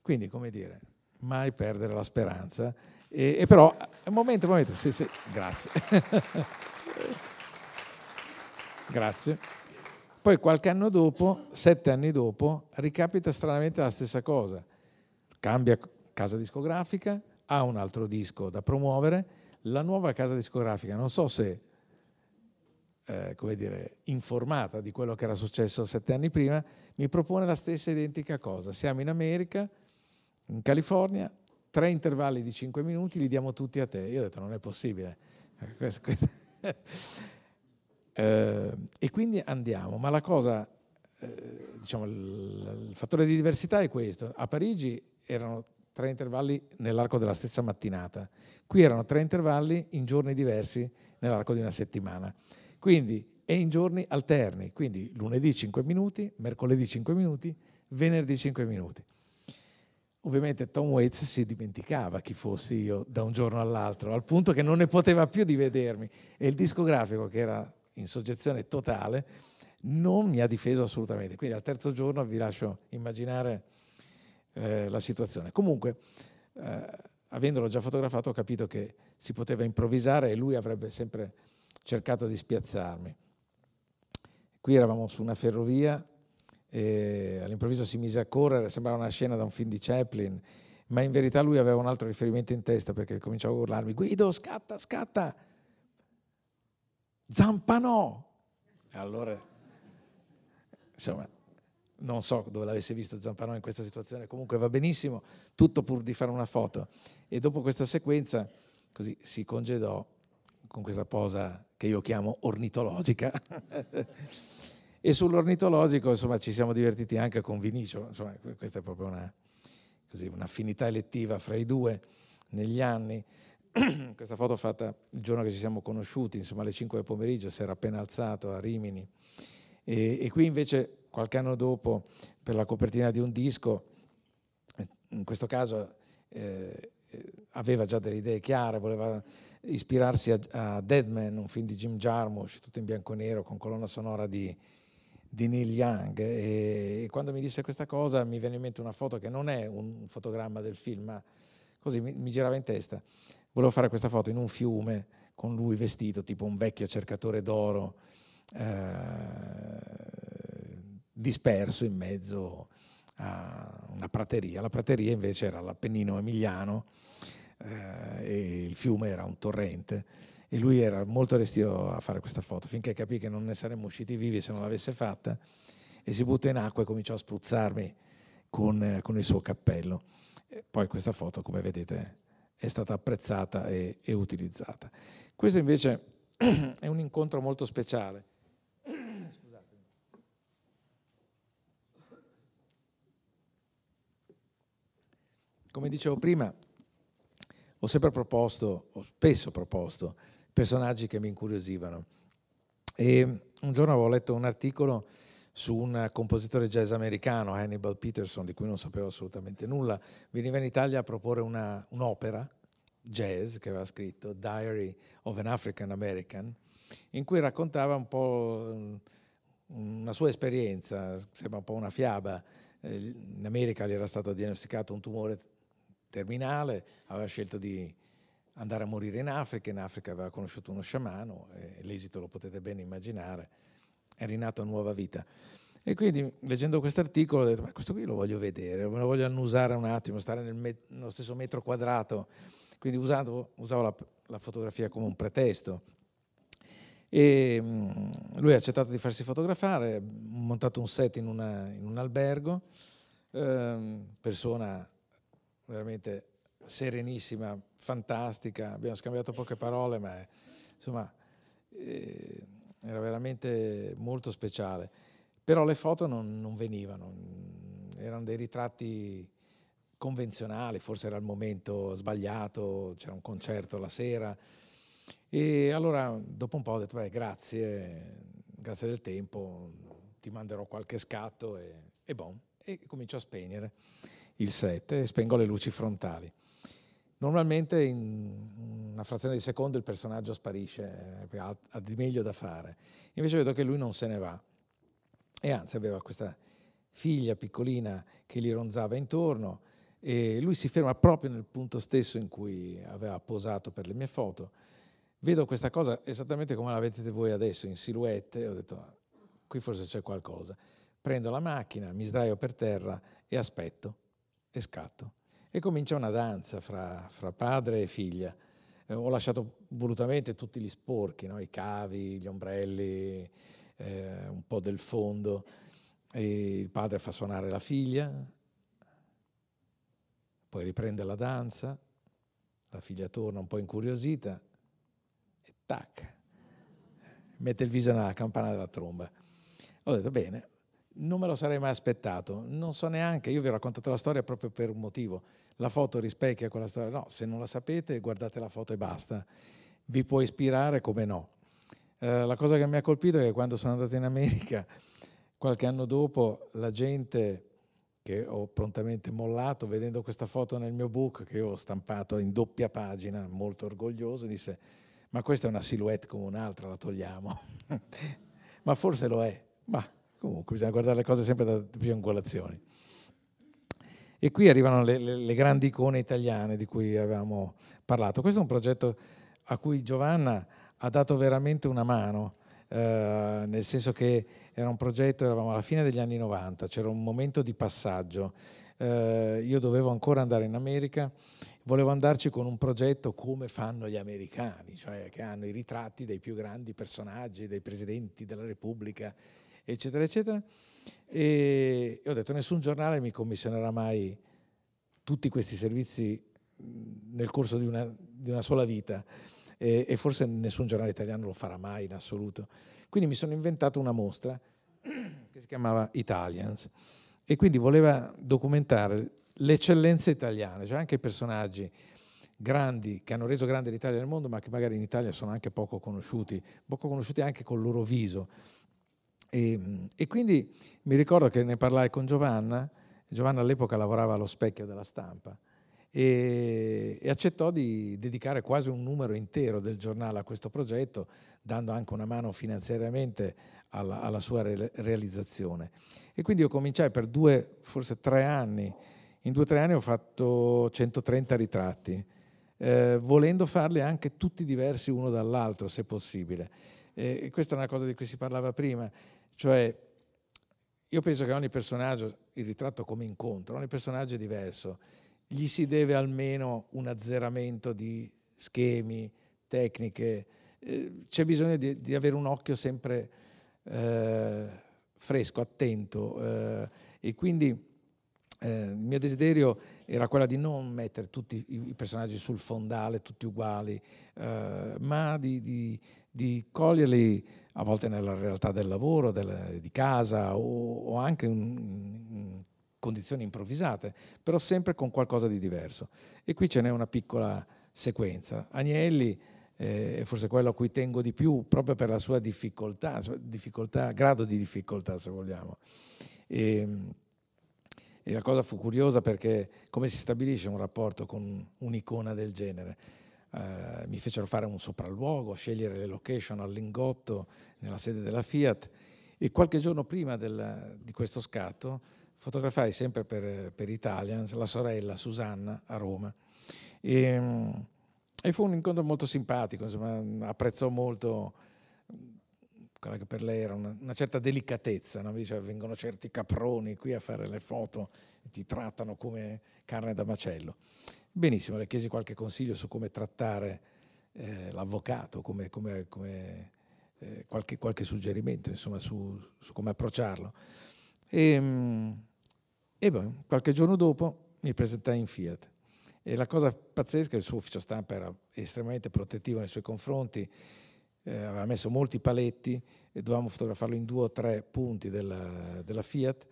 Quindi, come dire, mai perdere la speranza. E, e però, un momento, un momento, sì, sì, grazie. grazie. Poi qualche anno dopo, sette anni dopo, ricapita stranamente la stessa cosa. Cambia casa discografica, ha un altro disco da promuovere, la nuova casa discografica, non so se, eh, come dire, informata di quello che era successo sette anni prima, mi propone la stessa identica cosa. Siamo in America, in California, tre intervalli di cinque minuti, li diamo tutti a te. Io ho detto, non è possibile. Questo, questo. Eh, e quindi andiamo, ma la cosa, eh, diciamo, il, il, fattore di diversità è questo. A Parigi erano tre intervalli nell'arco della stessa mattinata, qui erano tre intervalli in giorni diversi nell'arco di una settimana. Quindi, e in giorni alterni, quindi lunedì 5 minuti, mercoledì 5 minuti, venerdì 5 minuti. Ovviamente Tom Waits si dimenticava chi fossi io da un giorno all'altro, al punto che non ne poteva più di vedermi. E il discografico, che era in soggezione totale, non mi ha difeso assolutamente. Quindi al terzo giorno vi lascio immaginare eh, la situazione. Comunque, eh, avendolo già fotografato, ho capito che si poteva improvvisare e lui avrebbe sempre cercato di spiazzarmi. Qui eravamo su una ferrovia e all'improvviso si mise a correre, sembrava una scena da un film di Chaplin, ma in verità lui aveva un altro riferimento in testa perché cominciava a urlarmi Guido, scatta, scatta! Zampano. E allora, insomma, non so dove l'avesse visto Zampano in questa situazione, comunque va benissimo, tutto pur di fare una foto. E dopo questa sequenza, così si congedò con questa posa che io chiamo ornitologica. e sull'ornitologico, insomma, ci siamo divertiti anche con Vinicio, insomma, questa è proprio una, così, un'affinità elettiva fra i due negli anni. questa foto fatta il giorno che ci siamo conosciuti, insomma alle 5 del pomeriggio, si era appena alzato a Rimini. E, e qui invece, qualche anno dopo, per la copertina di un disco, eh, in questo caso eh, eh, aveva già delle idee chiare, voleva ispirarsi a, a Man, un film di Jim Jarmusch, tutto in bianco e nero, con colonna sonora di, di Neil Young e, e, quando mi disse questa cosa mi venne in mente una foto che non è un fotogramma del film, ma così mi, mi girava in testa Volevo fare questa foto in un fiume con lui vestito tipo un vecchio cercatore d'oro, eh, disperso in mezzo a una prateria. La prateria invece era l'Appennino Emiliano eh, e il fiume era un torrente e lui era molto restio a fare questa foto finché capì che non ne saremmo usciti vivi se non l'avesse fatta e si buttò in acqua e cominciò a spruzzarmi con, con il suo cappello. E poi questa foto, come vedete, è stata apprezzata e, e utilizzata. Questo invece è un incontro molto speciale. Come dicevo prima, ho sempre proposto, ho spesso proposto, personaggi che mi incuriosivano. E un giorno avevo letto un articolo su un compositore jazz americano, Hannibal Peterson, di cui non sapevo assolutamente nulla, veniva in Italia a proporre una, un'opera jazz che aveva scritto, Diary of an African American, in cui raccontava un po' mm, una sua esperienza, sembra un po' una fiaba. Eh, in America gli era stato diagnosticato un tumore terminale, aveva scelto di andare a morire in Africa, in Africa aveva conosciuto uno sciamano, e eh, l'esito lo potete bene immaginare è rinato a nuova vita. E quindi leggendo questo articolo ho detto, ma questo qui lo voglio vedere, me lo voglio annusare un attimo, stare nel met- nello stesso metro quadrato. Quindi usavo, usavo la, la, fotografia come un pretesto. E mhmm, lui ha accettato di farsi fotografare, ha montato un set in, una, in un albergo, ehm, persona veramente serenissima, fantastica, abbiamo scambiato poche parole, ma è, insomma... Eh, era veramente molto speciale. Però le foto non, non venivano, erano dei ritratti convenzionali, forse era il momento sbagliato, c'era un concerto la sera. E allora dopo un po' ho detto, beh, grazie, grazie del tempo, ti manderò qualche scatto e, e, bon. e comincio a spegnere il set e spengo le luci frontali. Normalmente in una frazione di secondo il personaggio sparisce, eh, ha, di meglio da fare. Invece vedo che lui non se ne va. E anzi aveva questa figlia piccolina che gli ronzava intorno e lui si ferma proprio nel punto stesso in cui aveva posato per le mie foto. Vedo questa cosa esattamente come la vedete voi adesso, in silhouette, e ho detto, qui forse c'è qualcosa. Prendo la macchina, mi sdraio per terra e aspetto e scatto. E comincia una danza fra, fra padre e figlia. Eh, ho lasciato volutamente tutti gli sporchi, no? i cavi, gli ombrelli, eh, un po' del fondo. E il padre fa suonare la figlia, poi riprende la danza, la figlia torna un po' incuriosita e tac, mette il viso nella campana della tromba. Ho detto bene, non me lo sarei mai aspettato. Non so neanche, io vi ho raccontato la storia proprio per un motivo. La foto rispecchia quella storia. No, se non la sapete, guardate la foto e basta. Vi può ispirare come no. Eh, la cosa che mi ha colpito è che quando sono andato in America, qualche anno dopo, la gente che ho prontamente mollato, vedendo questa foto nel mio book che ho stampato in doppia pagina, molto orgoglioso, disse, ma questa è una silhouette come un'altra, la togliamo. ma forse lo è. Ma Comunque bisogna guardare le cose sempre da triangolazioni. E qui arrivano le, le, le, grandi icone italiane di cui avevamo parlato. Questo è un progetto a cui Giovanna ha dato veramente una mano, eh, nel senso che era un progetto, eravamo alla fine degli anni 90, c'era un momento di passaggio. Eh, io dovevo ancora andare in America, volevo andarci con un progetto come fanno gli americani, cioè che hanno i ritratti dei più grandi personaggi, dei presidenti della Repubblica eccetera, eccetera. E, ho detto, nessun giornale mi commissionerà mai tutti questi servizi nel corso di una, di una sola vita e, e forse nessun giornale italiano lo farà mai in assoluto. Quindi mi sono inventato una mostra che si chiamava Italians e quindi voleva documentare le eccellenze italiane, cioè anche i personaggi grandi che hanno reso grande l'Italia nel mondo, ma che magari in Italia sono anche poco conosciuti, poco conosciuti anche col loro viso. E, ehm, e, quindi mi ricordo che ne parlai con Giovanna, Giovanna all'epoca lavorava allo specchio della stampa, e, e, accettò di dedicare quasi un numero intero del giornale a questo progetto, dando anche una mano finanziariamente alla, alla sua re, realizzazione. E quindi io cominciai per due, forse tre anni, in due o tre anni ho fatto 130 ritratti, eh, volendo farli anche tutti diversi uno dall'altro, se possibile. Eh, questa è una cosa di cui si parlava prima cioè, io penso che ogni personaggio, il ritratto come incontro, ogni personaggio è diverso, gli si deve almeno un azzeramento di schemi, tecniche, eh, c'è bisogno di, di, avere un occhio sempre eh, fresco, attento eh, e quindi eh, il mio desiderio era quello di non mettere tutti i personaggi sul fondale, tutti uguali, eh, ma di, di, di coglierli a volte nella realtà del lavoro, del, di casa o, o anche in condizioni improvvisate, però sempre con qualcosa di diverso. E qui ce n'è una piccola sequenza. Agnelli eh, è forse quello a cui tengo di più proprio per la sua difficoltà, sua difficoltà grado di difficoltà se vogliamo. E, ehm, e la cosa fu curiosa perché come si stabilisce un rapporto con un'icona del genere? Eh, mi fecero fare un sopralluogo, scegliere le location al Lingotto, nella sede della Fiat, e qualche giorno prima del, di questo scatto fotografai sempre per, per Italians la sorella Susanna a Roma. E, ehm, e fu un incontro molto simpatico, insomma, apprezzò molto quella che per lei era una, una certa delicatezza, no? diceva vengono certi caproni qui a fare le foto e ti trattano come carne da macello. Benissimo, le chiesi qualche consiglio su come trattare eh, l'avvocato, come, come, come eh, qualche, qualche, suggerimento insomma, su, su come approcciarlo. Ehm, e, e beh, qualche giorno dopo mi presentai in Fiat. E la cosa pazzesca è che il suo ufficio stampa era estremamente protettivo nei suoi confronti, eh, aveva messo molti paletti e dovevamo fotografarlo in due o tre punti della, della Fiat.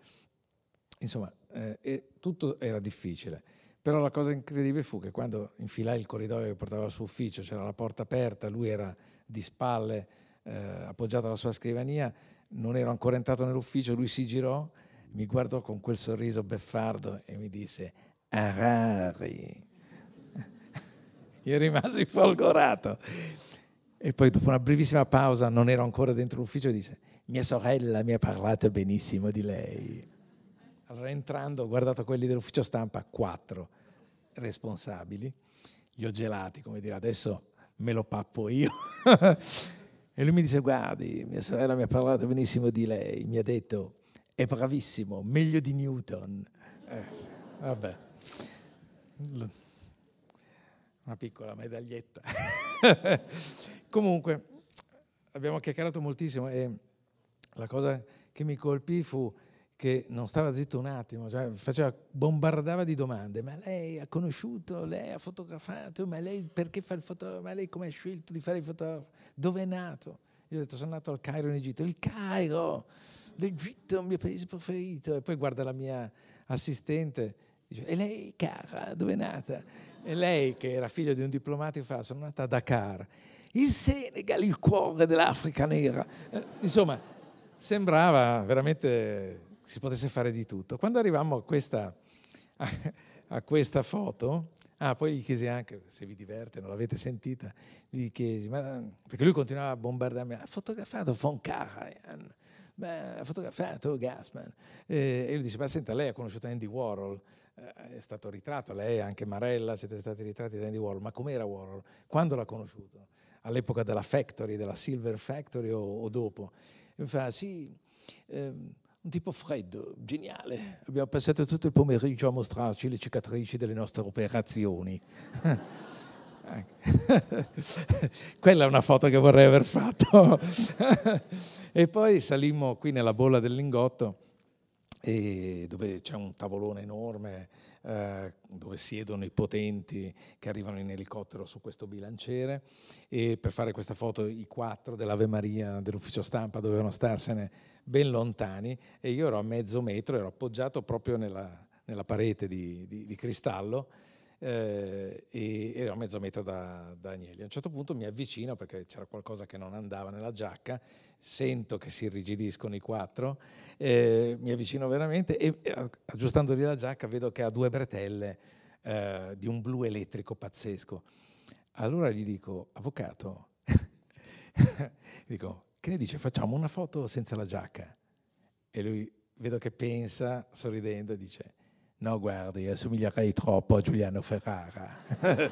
Insomma, eh, tutto era difficile. Però la cosa incredibile fu che quando infilai il corridoio che portava al suo ufficio, c'era la porta aperta, lui era di spalle, eh, appoggiato alla sua scrivania, non ero ancora entrato nell'ufficio, lui si girò, mi guardò con quel sorriso beffardo e mi disse Harari. Io rimasi folgorato. E poi dopo una brevissima pausa, non ero ancora dentro l'ufficio, e disse mia sorella mi ha parlato benissimo di lei. Allora entrando ho guardato quelli dell'ufficio stampa, quattro responsabili, gli ho gelati, come dire, adesso me lo pappo io. e lui mi dice, guardi, mia sorella mi ha parlato benissimo di lei, mi ha detto, è bravissimo, meglio di Newton. Eh, vabbè, una piccola medaglietta. Comunque, abbiamo chiacchierato moltissimo e la cosa che mi colpì fu che non stava zitto un attimo, cioè faceva, bombardava di domande, ma lei ha conosciuto, lei ha fotografato, ma lei perché fa il fotografo, ma lei come ha scelto di fare il fotografo, dove è nato? Io ho detto sono nato al Cairo in Egitto, il Cairo, l'Egitto è il mio paese preferito, e poi guarda la mia assistente, dice, e lei cara, dove è nata? E lei che era figlia di un diplomatico fa, sono nata a Dakar, il Senegal, il cuore dell'Africa nera, eh, insomma sembrava veramente si potesse fare di tutto. Quando arriviamo a questa, a, a questa foto, ah, poi gli chiesi anche, se vi diverte, non l'avete sentita, gli chiesi, ma, perché lui continuava a bombardarmi, ha fotografato von Karajan, ha fotografato Gassman. Eh, e lui dice, ma senta, lei ha conosciuto Andy Warhol, eh, è stato ritratto, lei anche Marella, siete stati ritratti da Andy Warhol, ma com'era Warhol? Quando l'ha conosciuto? All'epoca della Factory, della Silver Factory o, o dopo? E mi fa, sì... Ehm, un tipo freddo, geniale. Abbiamo passato tutto il pomeriggio a mostrarci le cicatrici delle nostre operazioni. Ecco. Quella è una foto che vorrei aver fatto. e poi salimmo qui nella bolla del lingotto e dove c'è un tavolone enorme eh, dove siedono i potenti che arrivano in elicottero su questo bilanciere e per fare questa foto i quattro dell'Ave Maria dell'ufficio stampa dovevano starsene ben lontani e io ero a mezzo metro, ero appoggiato proprio nella, nella parete di, di, di cristallo eh, e ero a mezzo metro da, da Agnelli. A un certo punto mi avvicino perché c'era qualcosa che non andava nella giacca sento che si irrigidiscono i quattro, eh, mi avvicino veramente e eh, aggiustandogli la giacca vedo che ha due bretelle eh, di un blu elettrico pazzesco. Allora gli dico, avvocato, dico, che ne dice, facciamo una foto senza la giacca? E lui vedo che pensa, sorridendo, dice, No, guardi, assomiglierei troppo a Giuliano Ferrara.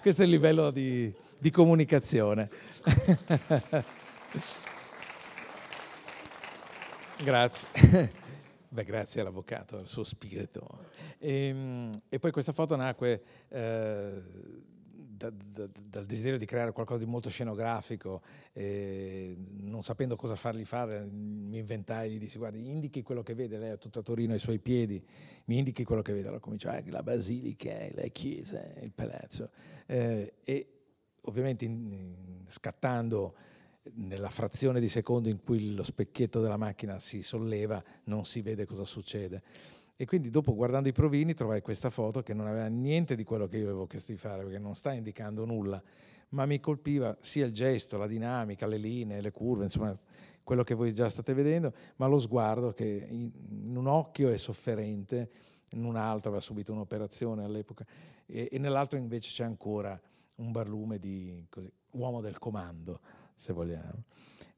Questo è il livello di, di comunicazione. Grazie. Beh, grazie all'avvocato, al suo spirito. E, ehm, e poi questa foto nacque eh, da, da, dal desiderio di creare qualcosa di molto scenografico. E, non sapendo cosa fargli fare, mi inventai, gli dissi, guarda, indichi quello che vede, lei ha tutta Torino ai suoi piedi, mi indichi quello che vede. Allora cominciò, eh, la basilica, eh, la chiesa, il palazzo. Eh, e ovviamente in, in, scattando nella frazione di secondo in cui lo specchietto della macchina si solleva non si vede cosa succede. E quindi dopo guardando i provini trovai questa foto che non aveva niente di quello che io avevo chiesto di fare, perché non sta indicando nulla, ma mi colpiva sia il gesto, la dinamica, le linee, le curve, insomma quello che voi già state vedendo, ma lo sguardo che in un occhio è sofferente, in un altro aveva subito un'operazione all'epoca e, e nell'altro invece c'è ancora un barlume di così, uomo del comando, se vogliamo.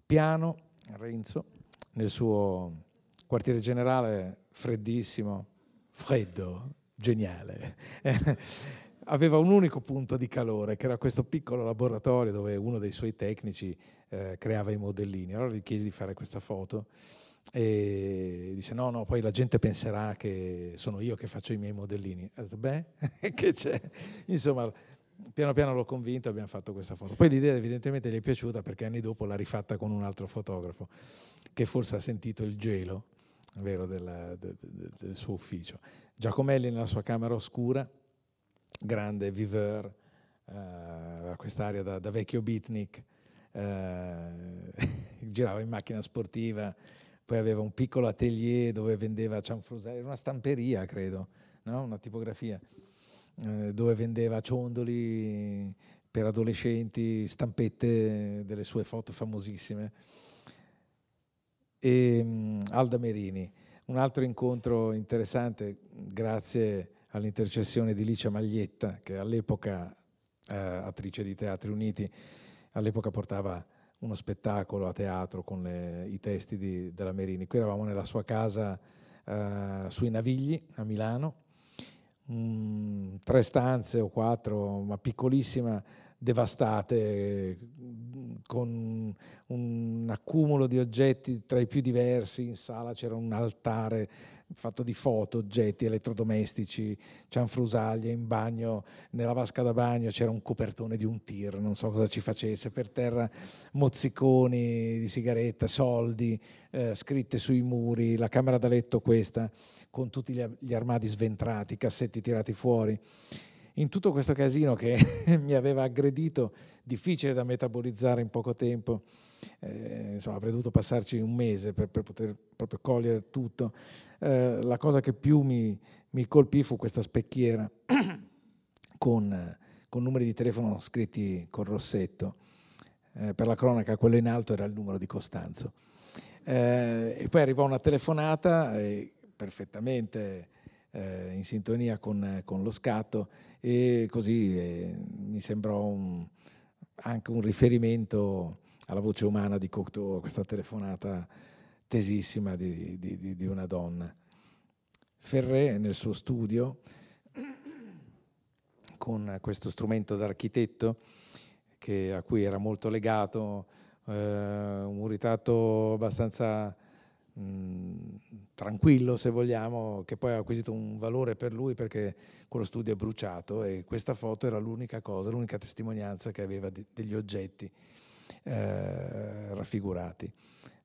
Piano, Renzo, nel suo quartiere generale freddissimo, freddo, geniale. aveva un unico punto di calore, che era questo piccolo laboratorio dove uno dei suoi tecnici eh, creava i modellini. Allora gli chiesi di fare questa foto e disse: no, no, poi la gente penserà che sono io che faccio i miei modellini. Ha detto, beh, che c'è? Insomma, piano piano l'ho convinto e abbiamo fatto questa foto. Poi l'idea evidentemente gli è piaciuta perché anni dopo l'ha rifatta con un altro fotografo che forse ha sentito il gelo vero, del, del, del suo ufficio. Giacomelli nella sua camera oscura, grande viveur, eh, quest'area da, da, vecchio beatnik, eh, girava in macchina sportiva, poi aveva un piccolo atelier dove vendeva cianfruselle, una stamperia credo, no? una tipografia. Eh, dove vendeva ciondoli per adolescenti, stampette delle sue foto famosissime. E ehm, Alda Merini. Un altro incontro interessante, grazie all'intercessione di Licia Maglietta, che all'epoca, eh, attrice di Teatri Uniti, all'epoca portava uno spettacolo a teatro con le, i testi di, della Merini. Qui eravamo nella sua casa eh, sui Navigli a Milano mh, mm, tre stanze o quattro, ma piccolissima, devastate con un accumulo di oggetti tra i più diversi, in sala c'era un altare fatto di foto, oggetti, elettrodomestici, cianfrusaglie, in bagno, nella vasca da bagno c'era un copertone di un tir, non so cosa ci facesse, per terra mozziconi di sigaretta, soldi, eh, scritte sui muri, la camera da letto questa, con tutti gli armadi sventrati, i cassetti tirati fuori in tutto questo casino che mi aveva aggredito, difficile da metabolizzare in poco tempo, eh, insomma, avrei dovuto passarci un mese per, per poter proprio cogliere tutto, eh, la cosa che più mi, mi colpì fu questa specchiera con, con, numeri di telefono scritti con rossetto. Eh, per la cronaca, quello in alto era il numero di Costanzo. Eh, e poi arrivò una telefonata eh, perfettamente eh, in sintonia con, con, lo scatto e così eh, mi sembrò un, anche un riferimento alla voce umana di Cocteau, questa telefonata tesissima di, di, di, di una donna. Ferré nel suo studio con questo strumento d'architetto che, a cui era molto legato, eh, un ritratto abbastanza Mm, tranquillo, se vogliamo, che poi ha acquisito un valore per lui perché quello studio è bruciato e questa foto era l'unica cosa, l'unica testimonianza che aveva di, degli oggetti eh, raffigurati.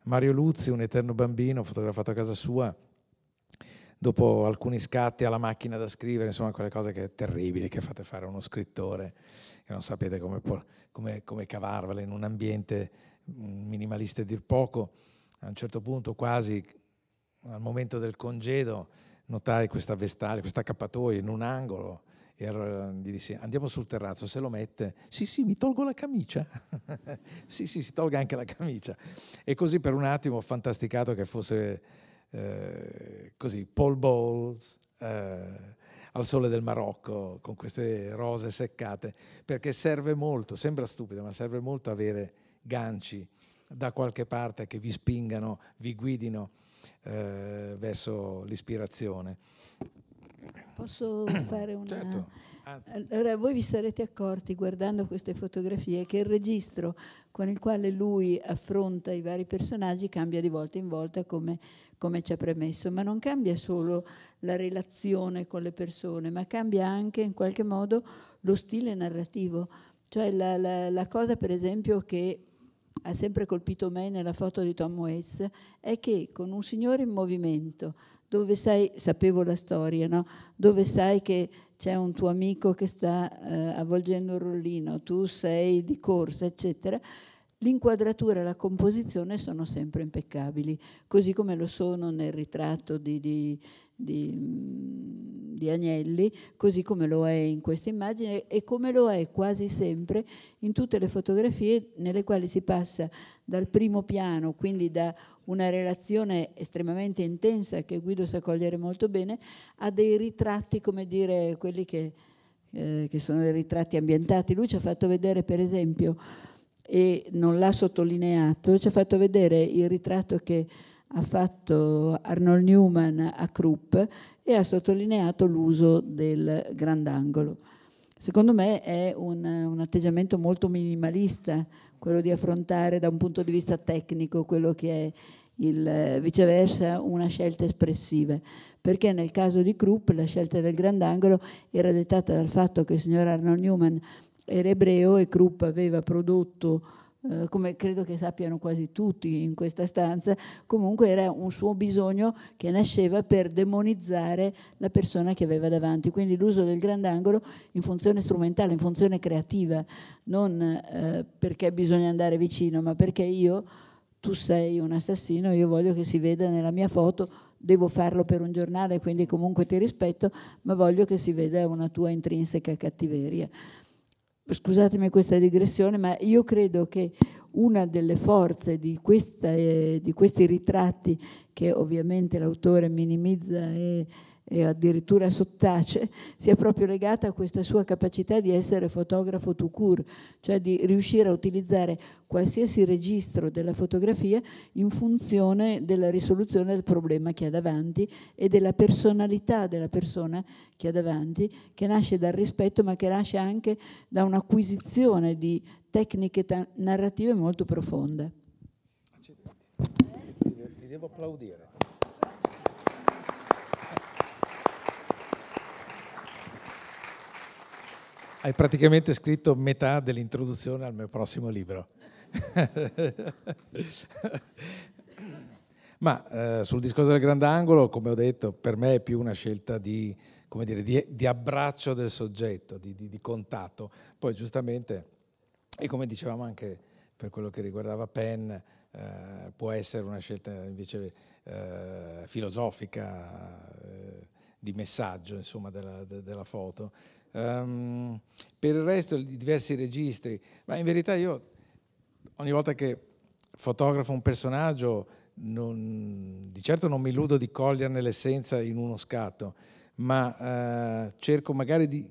Mario Luzzi, un eterno bambino, fotografato a casa sua, dopo alcuni scatti alla macchina da scrivere, insomma quelle cose che terribili che fate fare a uno scrittore che non sapete come, come, come cavarvela in un ambiente mm, minimalista e dir poco a un certo punto quasi al momento del congedo notai questa vestale, questa accappatoia in un angolo e allora gli dissi andiamo sul terrazzo, se lo mette, sì sì mi tolgo la camicia, sì sì si tolga anche la camicia e così per un attimo ho fantasticato che fosse eh, così Paul Bowles eh, al sole del Marocco con queste rose seccate perché serve molto, sembra stupido ma serve molto avere ganci da qualche parte che vi spingano, vi guidino eh, verso l'ispirazione.
Posso fare una... Certo. Allora, voi vi sarete accorti guardando queste fotografie che il registro con il quale lui affronta i vari personaggi cambia di volta in volta come, come ci ha premesso, ma non cambia solo la relazione con le persone, ma cambia anche in qualche modo lo stile narrativo. Cioè la, la, la cosa per esempio che ha sempre colpito me nella foto di Tom Waits, è che con un signore in movimento, dove sai, sapevo la storia, no? dove sai che c'è un tuo amico che sta eh, avvolgendo il rollino, tu sei di corsa, eccetera, l'inquadratura e la composizione sono sempre impeccabili, così come lo sono nel ritratto di, di di, di Agnelli, così come lo è in questa immagine e come lo è quasi sempre in tutte le fotografie nelle quali si passa dal primo piano, quindi da una relazione estremamente intensa che Guido sa cogliere molto bene, a dei ritratti, come dire, quelli che, eh, che sono dei ritratti ambientati. Lui ci ha fatto vedere, per esempio, e non l'ha sottolineato, ci ha fatto vedere il ritratto che ha fatto Arnold Newman a Krupp e ha sottolineato l'uso del grandangolo. Secondo me è un, un, atteggiamento molto minimalista quello di affrontare da un punto di vista tecnico quello che è il, viceversa una scelta espressiva, perché nel caso di Krupp la scelta del grandangolo era dettata dal fatto che il signor Arnold Newman era ebreo e Krupp aveva prodotto eh, come credo che sappiano quasi tutti in questa stanza, comunque era un suo bisogno che nasceva per demonizzare la persona che aveva davanti. Quindi l'uso del grandangolo in funzione strumentale, in funzione creativa, non eh, perché bisogna andare vicino, ma perché io, tu sei un assassino, io voglio che si veda nella mia foto devo farlo per un giornale, quindi comunque ti rispetto, ma voglio che si veda una tua intrinseca cattiveria scusatemi questa digressione, ma io credo che una delle forze di, questa, eh, di questi ritratti, che ovviamente l'autore minimizza e e addirittura sottace, sia proprio legata a questa sua capacità di essere fotografo tout court, cioè di riuscire a utilizzare qualsiasi registro della fotografia in funzione della risoluzione del problema che ha davanti e della personalità della persona che ha davanti, che nasce dal rispetto ma che nasce anche da un'acquisizione di tecniche narrative molto profonde.
Ti devo applaudire. Hai praticamente scritto metà dell'introduzione al mio prossimo libro. Ma eh, sul discorso del grandangolo, come ho detto, per me è più una scelta di, dire, di, di abbraccio del soggetto, di, di, contatto. Poi giustamente, e come dicevamo anche per quello che riguardava Penn, eh, può essere una scelta invece eh, filosofica, eh, di messaggio insomma, della, della foto. Um, per il resto, i diversi registri, ma in verità io ogni volta che fotografo un personaggio, non, di certo non mi illudo di coglierne l'essenza in uno scatto, ma uh, cerco magari di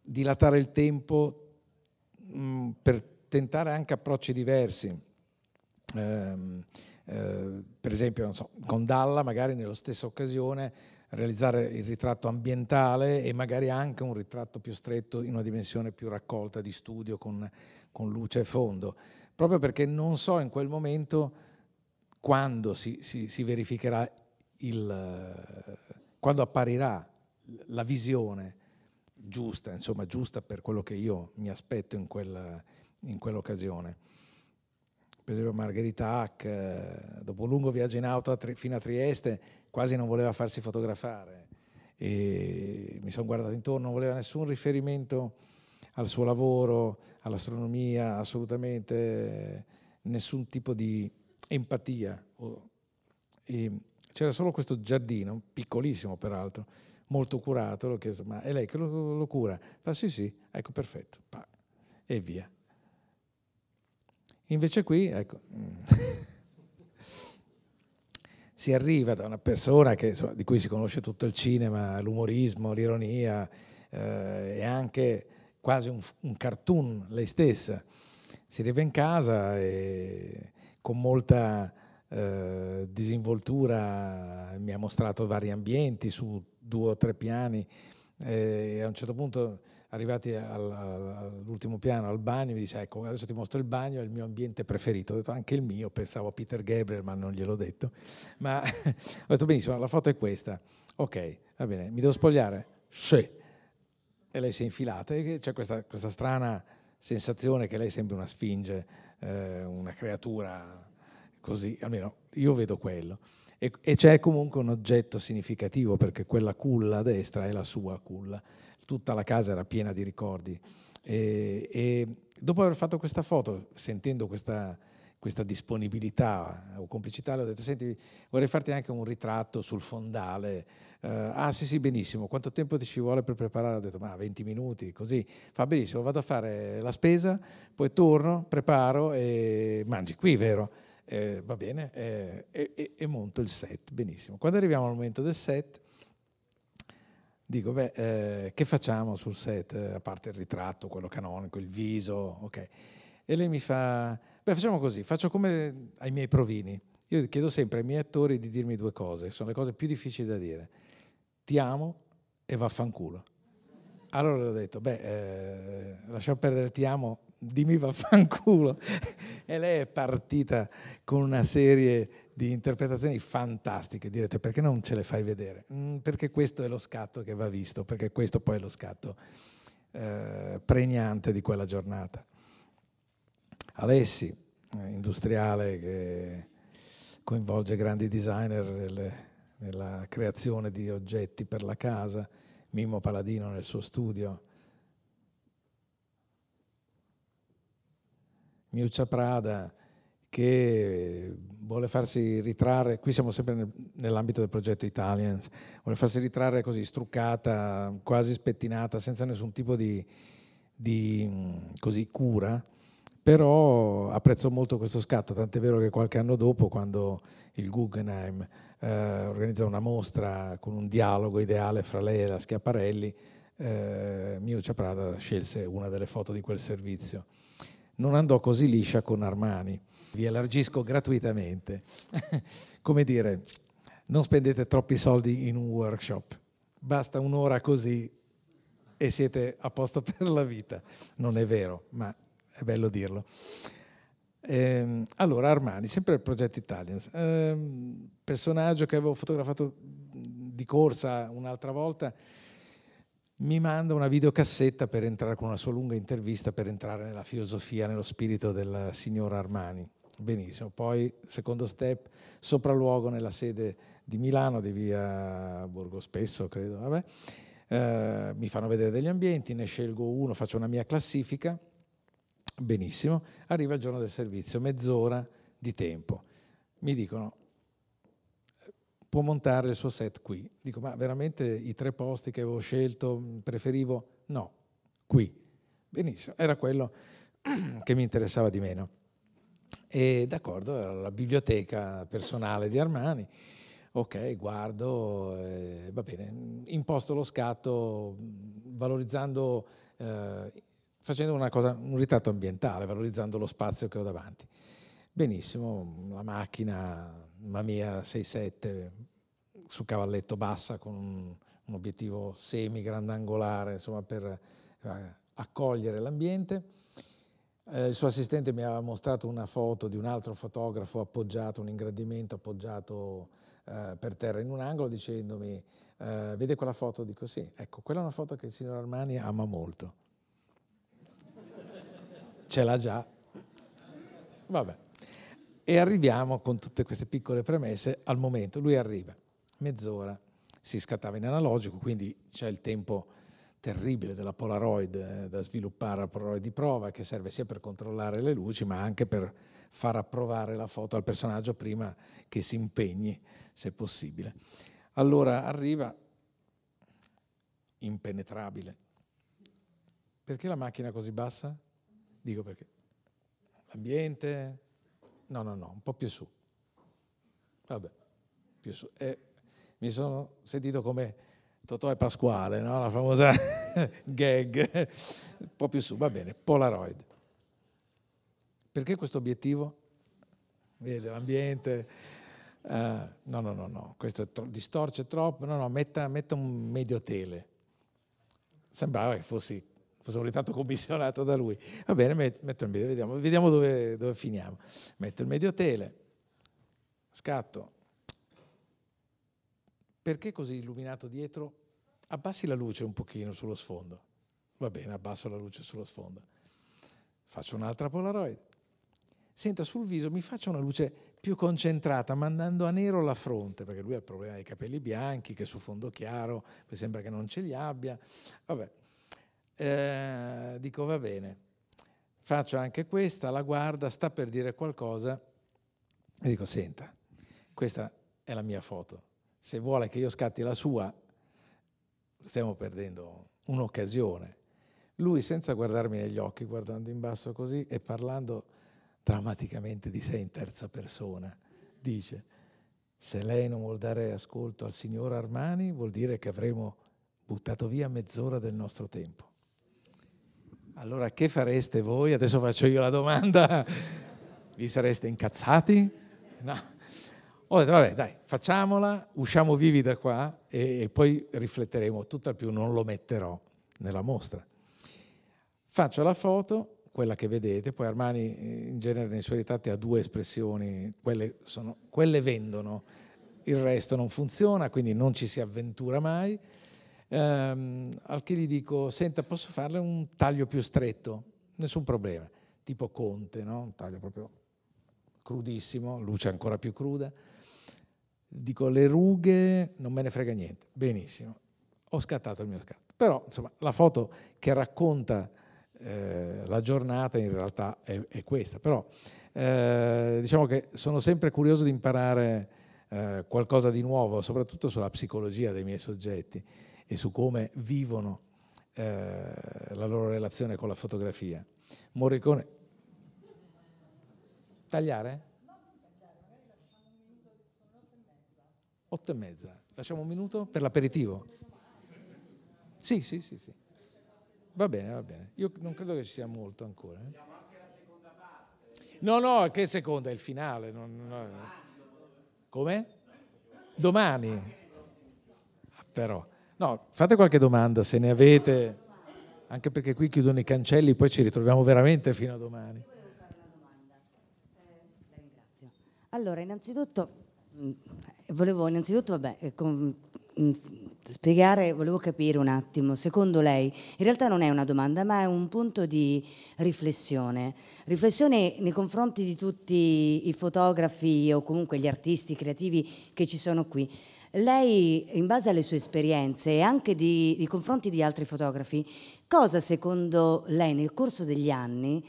dilatare il tempo mh, mm, per tentare anche approcci diversi. Um, uh, per esempio, so, con Dalla, magari nella stessa occasione, realizzare il ritratto ambientale e magari anche un ritratto più stretto in una dimensione più raccolta di studio con, con luce e fondo, proprio perché non so in quel momento quando si, si, si verificherà il, quando apparirà la visione giusta, insomma giusta per quello che io mi aspetto in, quella, in quell'occasione. Per esempio Margherita Hack, eh, dopo un lungo viaggio in auto a, fino a Trieste, quasi non voleva farsi fotografare. E mi sono guardato intorno, non voleva nessun riferimento al suo lavoro, all'astronomia, assolutamente nessun tipo di empatia. E c'era solo questo giardino, piccolissimo peraltro, molto curato, l'ho chiesto, ma è lei che lo, lo cura? Fa sì sì, ecco perfetto, pa, e via. Invece qui, ecco... Mm, si arriva da una persona che, insomma, di cui si conosce tutto il cinema, l'umorismo, l'ironia eh, e anche quasi un, un, cartoon lei stessa. Si arriva in casa e con molta eh, disinvoltura mi ha mostrato vari ambienti su due o tre piani eh, e a un certo punto arrivati all'ultimo piano, al bagno, mi dice ecco adesso ti mostro il bagno, è il mio ambiente preferito, ho detto anche il mio, pensavo a Peter Gabriel ma non gliel'ho detto, ma ho detto benissimo, la foto è questa, ok, va bene, mi devo spogliare? Sì. E lei si è infilata e c'è questa, questa strana sensazione che lei sembra una sfinge, eh, una creatura così, almeno io vedo quello. E, e c'è comunque un oggetto significativo perché quella culla a destra è la sua culla tutta la casa era piena di ricordi. E, e dopo aver fatto questa foto, sentendo questa, questa disponibilità o complicità, le ho detto, senti, vorrei farti anche un ritratto sul fondale. Uh, ah sì, sì, benissimo, quanto tempo ti ci vuole per preparare? Ho detto, ma 20 minuti, così. Fa benissimo, vado a fare la spesa, poi torno, preparo e mangi qui, vero? Eh, va bene, eh, e, e monto il set, benissimo. Quando arriviamo al momento del set, Dico, beh, eh, che facciamo sul set, eh, a parte il ritratto, quello canonico, il viso, ok. E lei mi fa, beh, facciamo così, faccio come ai miei provini. Io chiedo sempre ai miei attori di dirmi due cose, sono le cose più difficili da dire. Ti amo e vaffanculo. Allora le ho detto, beh, eh, lasciamo perdere ti amo, dimmi vaffanculo. e lei è partita con una serie di interpretazioni fantastiche. Direte perché non ce le fai vedere? Mm, perché questo è lo scatto che va visto, perché questo poi è lo scatto eh, pregnante di quella giornata. Alessi, eh, industriale che coinvolge grandi designer nella creazione di oggetti per la casa, Mimmo Paladino nel suo studio, Miuccia Prada, che eh, vuole farsi ritrarre, qui siamo sempre nel, nell'ambito del progetto Italians, vuole farsi ritrarre così struccata, quasi spettinata, senza nessun tipo di, di mm, così, cura, però apprezzo molto questo scatto, tant'è vero che qualche anno dopo, quando il Guggenheim eh, organizza una mostra con un dialogo ideale fra lei e la Schiaparelli, eh, Miuccia Prada scelse una delle foto di quel servizio. Non andò così liscia con Armani, vi allargisco gratuitamente. Come dire, non spendete troppi soldi in un workshop, basta un'ora così e siete a posto per la vita. Non è vero, ma è bello dirlo. Ehm, allora, Armani, sempre il progetto Italians, ehm, personaggio che avevo fotografato di corsa un'altra volta, mi manda una videocassetta per entrare con una sua lunga intervista per entrare nella filosofia, nello spirito della signora Armani. Benissimo, poi secondo step, sopralluogo nella sede di Milano, di via Borgo Spesso, credo, vabbè. Eh, mi fanno vedere degli ambienti, ne scelgo uno, faccio una mia classifica, benissimo, arriva il giorno del servizio, mezz'ora di tempo. Mi dicono, può montare il suo set qui. Dico, ma veramente i tre posti che avevo scelto preferivo? No, qui. Benissimo, era quello che mi interessava di meno. E d'accordo, era la biblioteca personale di Armani. Ok, guardo, eh, va bene, imposto lo scatto mm, valorizzando, eh, facendo cosa, un ritratto ambientale, valorizzando lo spazio che ho davanti. Benissimo, la macchina, mia 6-7, su cavalletto bassa con un, un obiettivo semi-grandangolare, insomma, per eh, accogliere l'ambiente eh, il suo assistente mi aveva mostrato una foto di un altro fotografo appoggiato, un ingrandimento appoggiato eh, per terra in un angolo dicendomi eh, vede quella foto? Dico sì, ecco, quella è una foto che il signor Armani ama molto. Ce l'ha già. Vabbè. E arriviamo con tutte queste piccole premesse al momento. Lui arriva, mezz'ora, si scattava in analogico, quindi c'è il tempo terribile della Polaroid eh, da sviluppare al Polaroid di prova che serve sia per controllare le luci ma anche per far approvare la foto al personaggio prima che si impegni se possibile. Allora arriva impenetrabile. Perché la macchina così bassa? Dico perché l'ambiente? No, no, no, un po' più su. Vabbè, più su. E eh, mi sono sentito come Totò e Pasquale, no? la famosa gag, un po' più su, va bene, Polaroid. Perché questo obiettivo? Vede, l'ambiente... Uh, no, no, no, no, questo tro- distorce troppo, no, no, metta, metta un medio tele. Sembrava che fossi fosse volentato commissionato da lui. Va bene, metto il medio, vediamo, vediamo dove, dove, finiamo. Metto il medio tele, scatto, perché così illuminato dietro? Abbassi la luce un pochino sullo sfondo. Va bene, abbasso la luce sullo sfondo. Faccio un'altra Polaroid. Senta, sul viso mi faccio una luce più concentrata, mandando a nero la fronte, perché lui ha il problema dei capelli bianchi, che su fondo chiaro, mi sembra che non ce li abbia. Vabbè, eh, dico va bene, faccio anche questa, la guarda, sta per dire qualcosa e dico senta, questa è la mia foto se vuole che io scatti la sua, stiamo perdendo un'occasione. Lui senza guardarmi negli occhi, guardando in basso così e parlando drammaticamente di sé in terza persona, dice, se lei non vuol dare ascolto al signor Armani, vuol dire che avremo buttato via mezz'ora del nostro tempo. Allora che fareste voi? Adesso faccio io la domanda. Vi sareste incazzati? No. Ho detto, vabbè, dai, facciamola, usciamo vivi da qua e, e poi rifletteremo, tutt'al più non lo metterò nella mostra. Faccio la foto, quella che vedete, poi Armani eh, in genere nei suoi ritratti ha due espressioni, quelle, sono, quelle vendono, il resto non funziona, quindi non ci si avventura mai. Ehm, al che gli dico, senta, posso farle un taglio più stretto? Nessun problema, tipo Conte, no? un taglio proprio crudissimo, luce ancora più cruda dico le rughe, non me ne frega niente, benissimo, ho scattato il mio scatto. Però insomma la foto che racconta eh, la giornata in realtà è, è questa, però eh, diciamo che sono sempre curioso di imparare eh, qualcosa di nuovo, soprattutto sulla psicologia dei miei soggetti e su come vivono eh, la loro relazione con la fotografia. Morricone. Tagliare? otto e mezza. Lasciamo un minuto per l'aperitivo. Sì, sì, sì, sì. Va bene, va bene. Io non credo che ci sia molto ancora. Eh. No, no, che seconda, è il finale. Non, non, Come? Domani. Ah, però. No, fate qualche domanda se ne avete, anche perché qui chiudono i cancelli, poi ci ritroviamo veramente fino a domani.
Eh, allora, innanzitutto mm, volevo innanzitutto vabbè, eh, con, mm, spiegare, volevo capire un attimo, secondo lei, in realtà non è una domanda, ma è un punto di riflessione, riflessione nei confronti di tutti i fotografi o comunque gli artisti creativi che ci sono qui. Lei, in base alle sue esperienze e anche di, nei confronti di altri fotografi, cosa secondo lei nel corso degli anni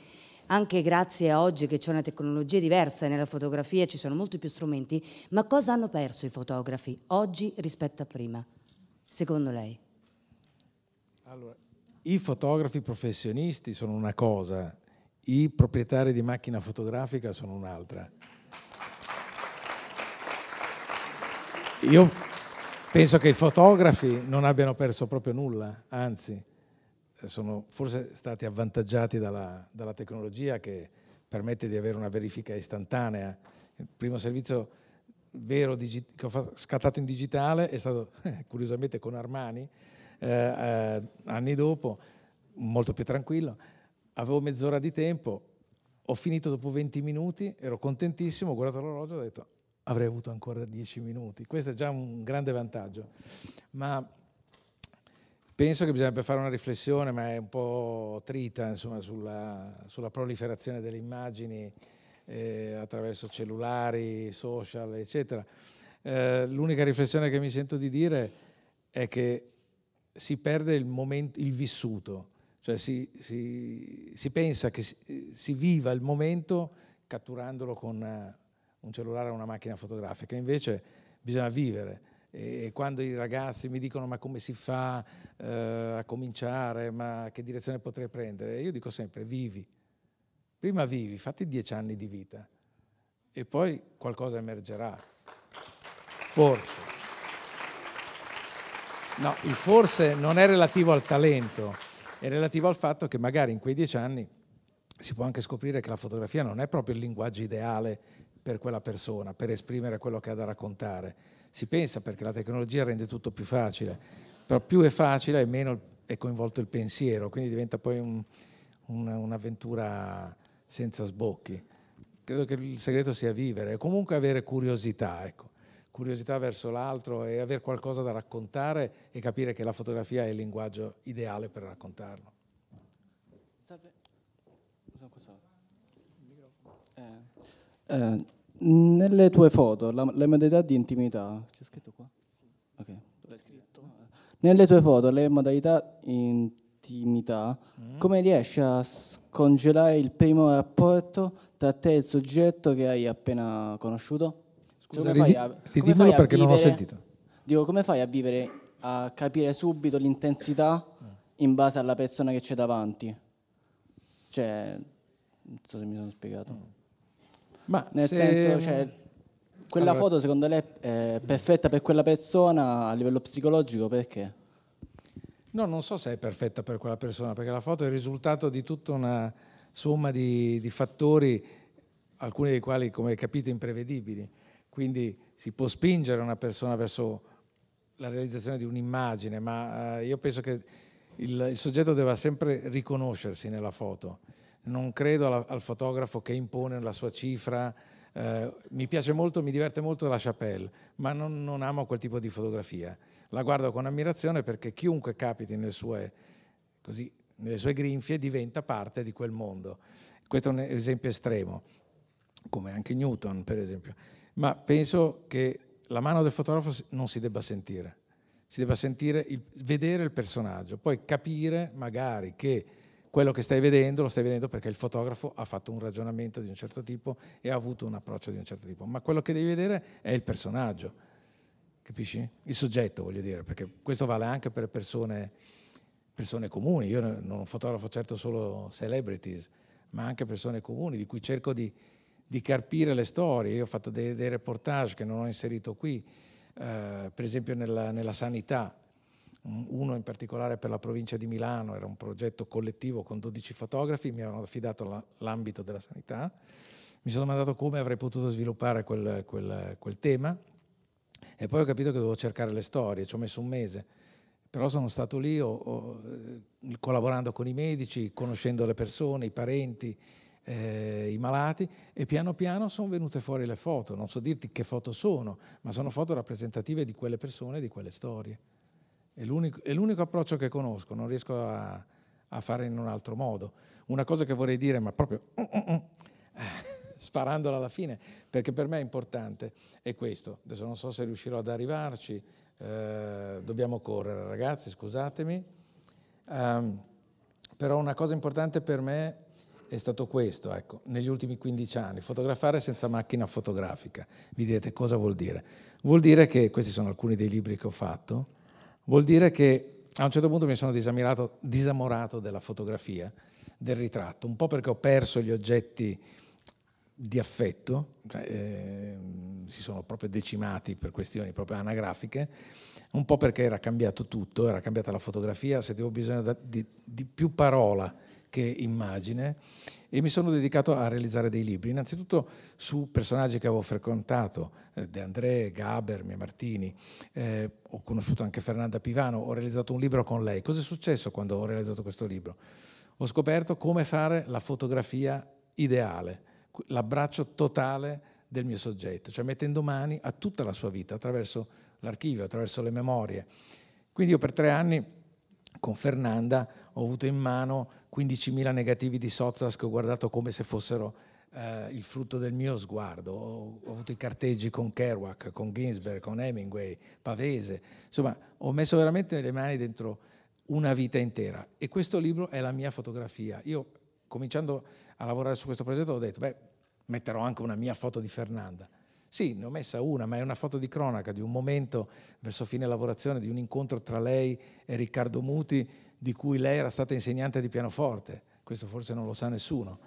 anche grazie a oggi che c'è una tecnologia diversa nella fotografia ci sono molti più strumenti, ma cosa hanno perso i fotografi oggi rispetto a prima, secondo lei?
Allora, i fotografi professionisti sono una cosa, i proprietari di macchina fotografica sono un'altra. Io penso che i fotografi non abbiano perso proprio nulla, anzi eh, sono forse stati avvantaggiati dalla, dalla, tecnologia che permette di avere una verifica istantanea. Il primo servizio vero che ho scattato in digitale è stato curiosamente con Armani, eh, eh, anni dopo, molto più tranquillo. Avevo mezz'ora di tempo, ho finito dopo 20 minuti, ero contentissimo, ho guardato l'orologio e ho detto avrei avuto ancora 10 minuti. Questo è già un grande vantaggio. Ma Penso che bisognerebbe fare una riflessione, ma è un po' trita, insomma, sulla, sulla proliferazione delle immagini eh, attraverso cellulari, social, eccetera. Eh, l'unica riflessione che mi sento di dire è che si perde il, momento, il vissuto, cioè si, si, si pensa che si, si, viva il momento catturandolo con un cellulare o una macchina fotografica, invece bisogna vivere e quando i ragazzi mi dicono ma come si fa eh, a cominciare, ma che direzione potrei prendere, io dico sempre vivi, prima vivi, fatti dieci anni di vita e poi qualcosa emergerà, forse. No, il forse non è relativo al talento, è relativo al fatto che magari in quei dieci anni si può anche scoprire che la fotografia non è proprio il linguaggio ideale per quella persona, per esprimere quello che ha da raccontare. Si pensa perché la tecnologia rende tutto più facile, però più è facile e meno è coinvolto il pensiero, quindi diventa poi un, un, un'avventura senza sbocchi. Credo che il segreto sia vivere e comunque avere curiosità, ecco. curiosità verso l'altro e avere qualcosa da raccontare e capire che la fotografia è il linguaggio ideale per raccontarlo. Salve. Eh. eh nelle tue foto, la, le modalità di intimità, c'è scritto qua? Sì. Okay. Scritto. Nelle tue foto, le modalità intimità, mm. come riesci a scongelare il primo rapporto tra te e il soggetto che hai appena conosciuto? Cioè, Scusa, cioè, a, ridimelo perché vivere, non l'ho sentito. Dico, come fai a vivere, a capire subito l'intensità mm. in base alla persona che c'è davanti? Cioè, non so se mi sono spiegato. Mm. Ma nel se... senso, cioè, quella allora. foto secondo lei è perfetta per quella persona a livello psicologico perché? No, non so se è perfetta per quella persona, perché la foto è il risultato di tutta una somma di, di fattori, alcuni dei quali, come hai capito, imprevedibili. Quindi si può spingere una persona verso la realizzazione di un'immagine, ma eh, io penso che il, il soggetto debba sempre riconoscersi nella foto non credo al, al fotografo che impone la sua cifra. Eh, mi piace molto, mi diverte molto la Chapelle, ma non, non, amo quel tipo di fotografia. La guardo con ammirazione perché chiunque capiti nelle sue, così, nelle sue grinfie diventa parte di quel mondo. Questo è un esempio estremo, come anche Newton, per esempio. Ma penso che la mano del fotografo non si debba sentire, si debba sentire il, vedere il personaggio, poi capire magari che quello che stai vedendo lo stai vedendo perché il fotografo ha fatto un ragionamento di un certo tipo e ha avuto un approccio di un certo tipo, ma quello che devi vedere è il personaggio, capisci? Il soggetto, voglio dire, perché questo vale anche per persone, persone comuni, io non fotografo certo solo celebrities, ma anche persone comuni di cui cerco di, di carpire le storie, io ho fatto dei, dei reportage che non ho inserito qui, eh, per esempio nella, nella sanità, Mm, uno in particolare per la provincia di Milano, era un progetto collettivo con 12 fotografi, mi avevano affidato l'ambito della sanità, mi sono domandato come avrei potuto sviluppare quel, quel, quel tema e poi ho capito che dovevo cercare le storie, ci ho messo un mese, però sono stato lì ho, ho, eh, collaborando con i medici, conoscendo le persone, i parenti, eh, i malati e piano piano sono venute fuori le foto, non so dirti che foto sono, ma sono foto rappresentative di quelle persone e di quelle storie. È l'unico, è l'unico approccio che conosco, non riesco a, a, fare in un altro modo. Una cosa che vorrei dire, ma proprio mm, mm, mm, uh, uh, uh, sparandola alla fine, perché per me è importante, è questo. Adesso non so se riuscirò ad arrivarci, eh, dobbiamo correre ragazzi, scusatemi. Um, però una cosa importante per me è stato questo, ecco, negli ultimi 15 anni, fotografare senza macchina fotografica. Vedete cosa vuol dire? Vuol dire che questi sono alcuni dei libri che ho fatto Vuol dire che a un certo punto mi sono disamorato della fotografia, del ritratto, un po' perché ho perso gli oggetti di affetto, cioè, eh, si sono proprio decimati per questioni proprio anagrafiche, un po' perché era cambiato tutto, era cambiata la fotografia, se avevo bisogno di, di più parola che immagine e mi sono dedicato a realizzare dei libri, innanzitutto su personaggi che avevo frequentato, eh, De André, Gaber, Mia Martini, eh, ho conosciuto anche Fernanda Pivano, ho realizzato un libro con lei. Cos'è successo quando ho realizzato questo libro? Ho scoperto come fare la fotografia ideale, l'abbraccio totale del mio soggetto, cioè mettendo mani a tutta la sua vita attraverso l'archivio, attraverso le memorie. Quindi io per tre anni con Fernanda ho avuto in mano 15.000 negativi di Sozas che ho guardato come se fossero eh, il frutto del mio sguardo. Ho, ho, avuto i carteggi con Kerouac, con Ginsberg, con Hemingway, Pavese. Insomma, ho messo veramente le mani dentro una vita intera e questo libro è la mia fotografia. Io, cominciando a lavorare su questo progetto, ho detto, beh, metterò anche una mia foto di Fernanda. Sì, ne ho messa una, ma è una foto di cronaca di un momento verso fine lavorazione di un incontro tra lei e Riccardo Muti, di cui lei era stata insegnante di pianoforte. Questo forse non lo sa nessuno.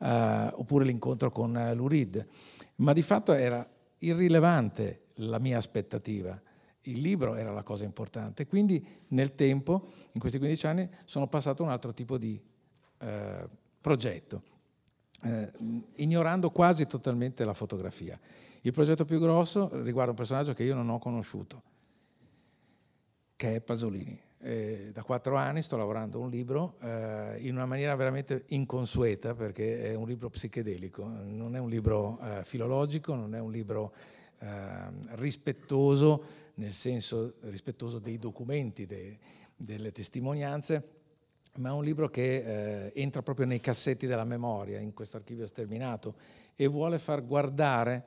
Uh, oppure l'incontro con uh, l'URID. Ma di fatto era irrilevante la mia aspettativa. Il libro era la cosa importante. Quindi nel tempo, in questi 15 anni, sono passato a un altro tipo di uh, progetto eh, ignorando quasi totalmente la fotografia. Il progetto più grosso riguarda un personaggio che io non ho conosciuto, che è Pasolini. Eh, da quattro anni sto lavorando un libro eh, in una maniera veramente inconsueta perché è un libro psichedelico, non è un libro eh, filologico, non è un libro eh, rispettoso, nel senso rispettoso dei documenti, dei, delle testimonianze, ma è un libro che eh, entra proprio nei cassetti della memoria, in questo archivio sterminato, e vuole far guardare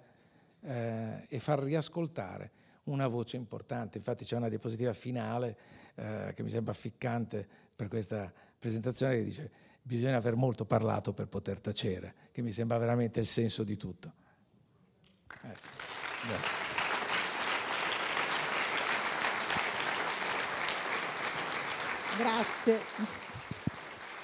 eh, e far riascoltare una voce importante. Infatti c'è una diapositiva finale eh, che mi sembra ficcante per questa presentazione che dice bisogna aver molto parlato per poter tacere, che mi sembra veramente il senso di tutto. Ecco. grazie. Grazie.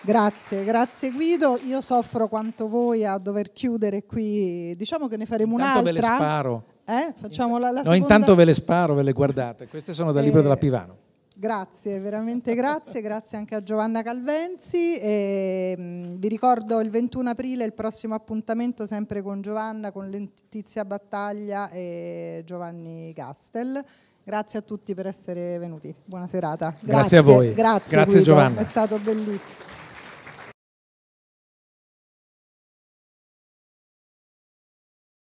Grazie, grazie Guido. Io soffro quanto voi a dover chiudere qui. Diciamo che ne faremo intanto un'altra. Ve le sparo. Eh? Facciamo la, la no, seconda... intanto ve le sparo, ve le guardate. Queste sono dal eh, libro della eh, Pivano. Grazie, veramente grazie, grazie anche a Giovanna Calvenzi. E, mh, mm, vi ricordo il 21 aprile il prossimo appuntamento sempre con Giovanna, con Letizia Battaglia e Giovanni Castel. Grazie a tutti per essere venuti. Buona serata. Grazie, grazie a voi. Grazie, grazie Guido. Giovanna. È stato bellissimo.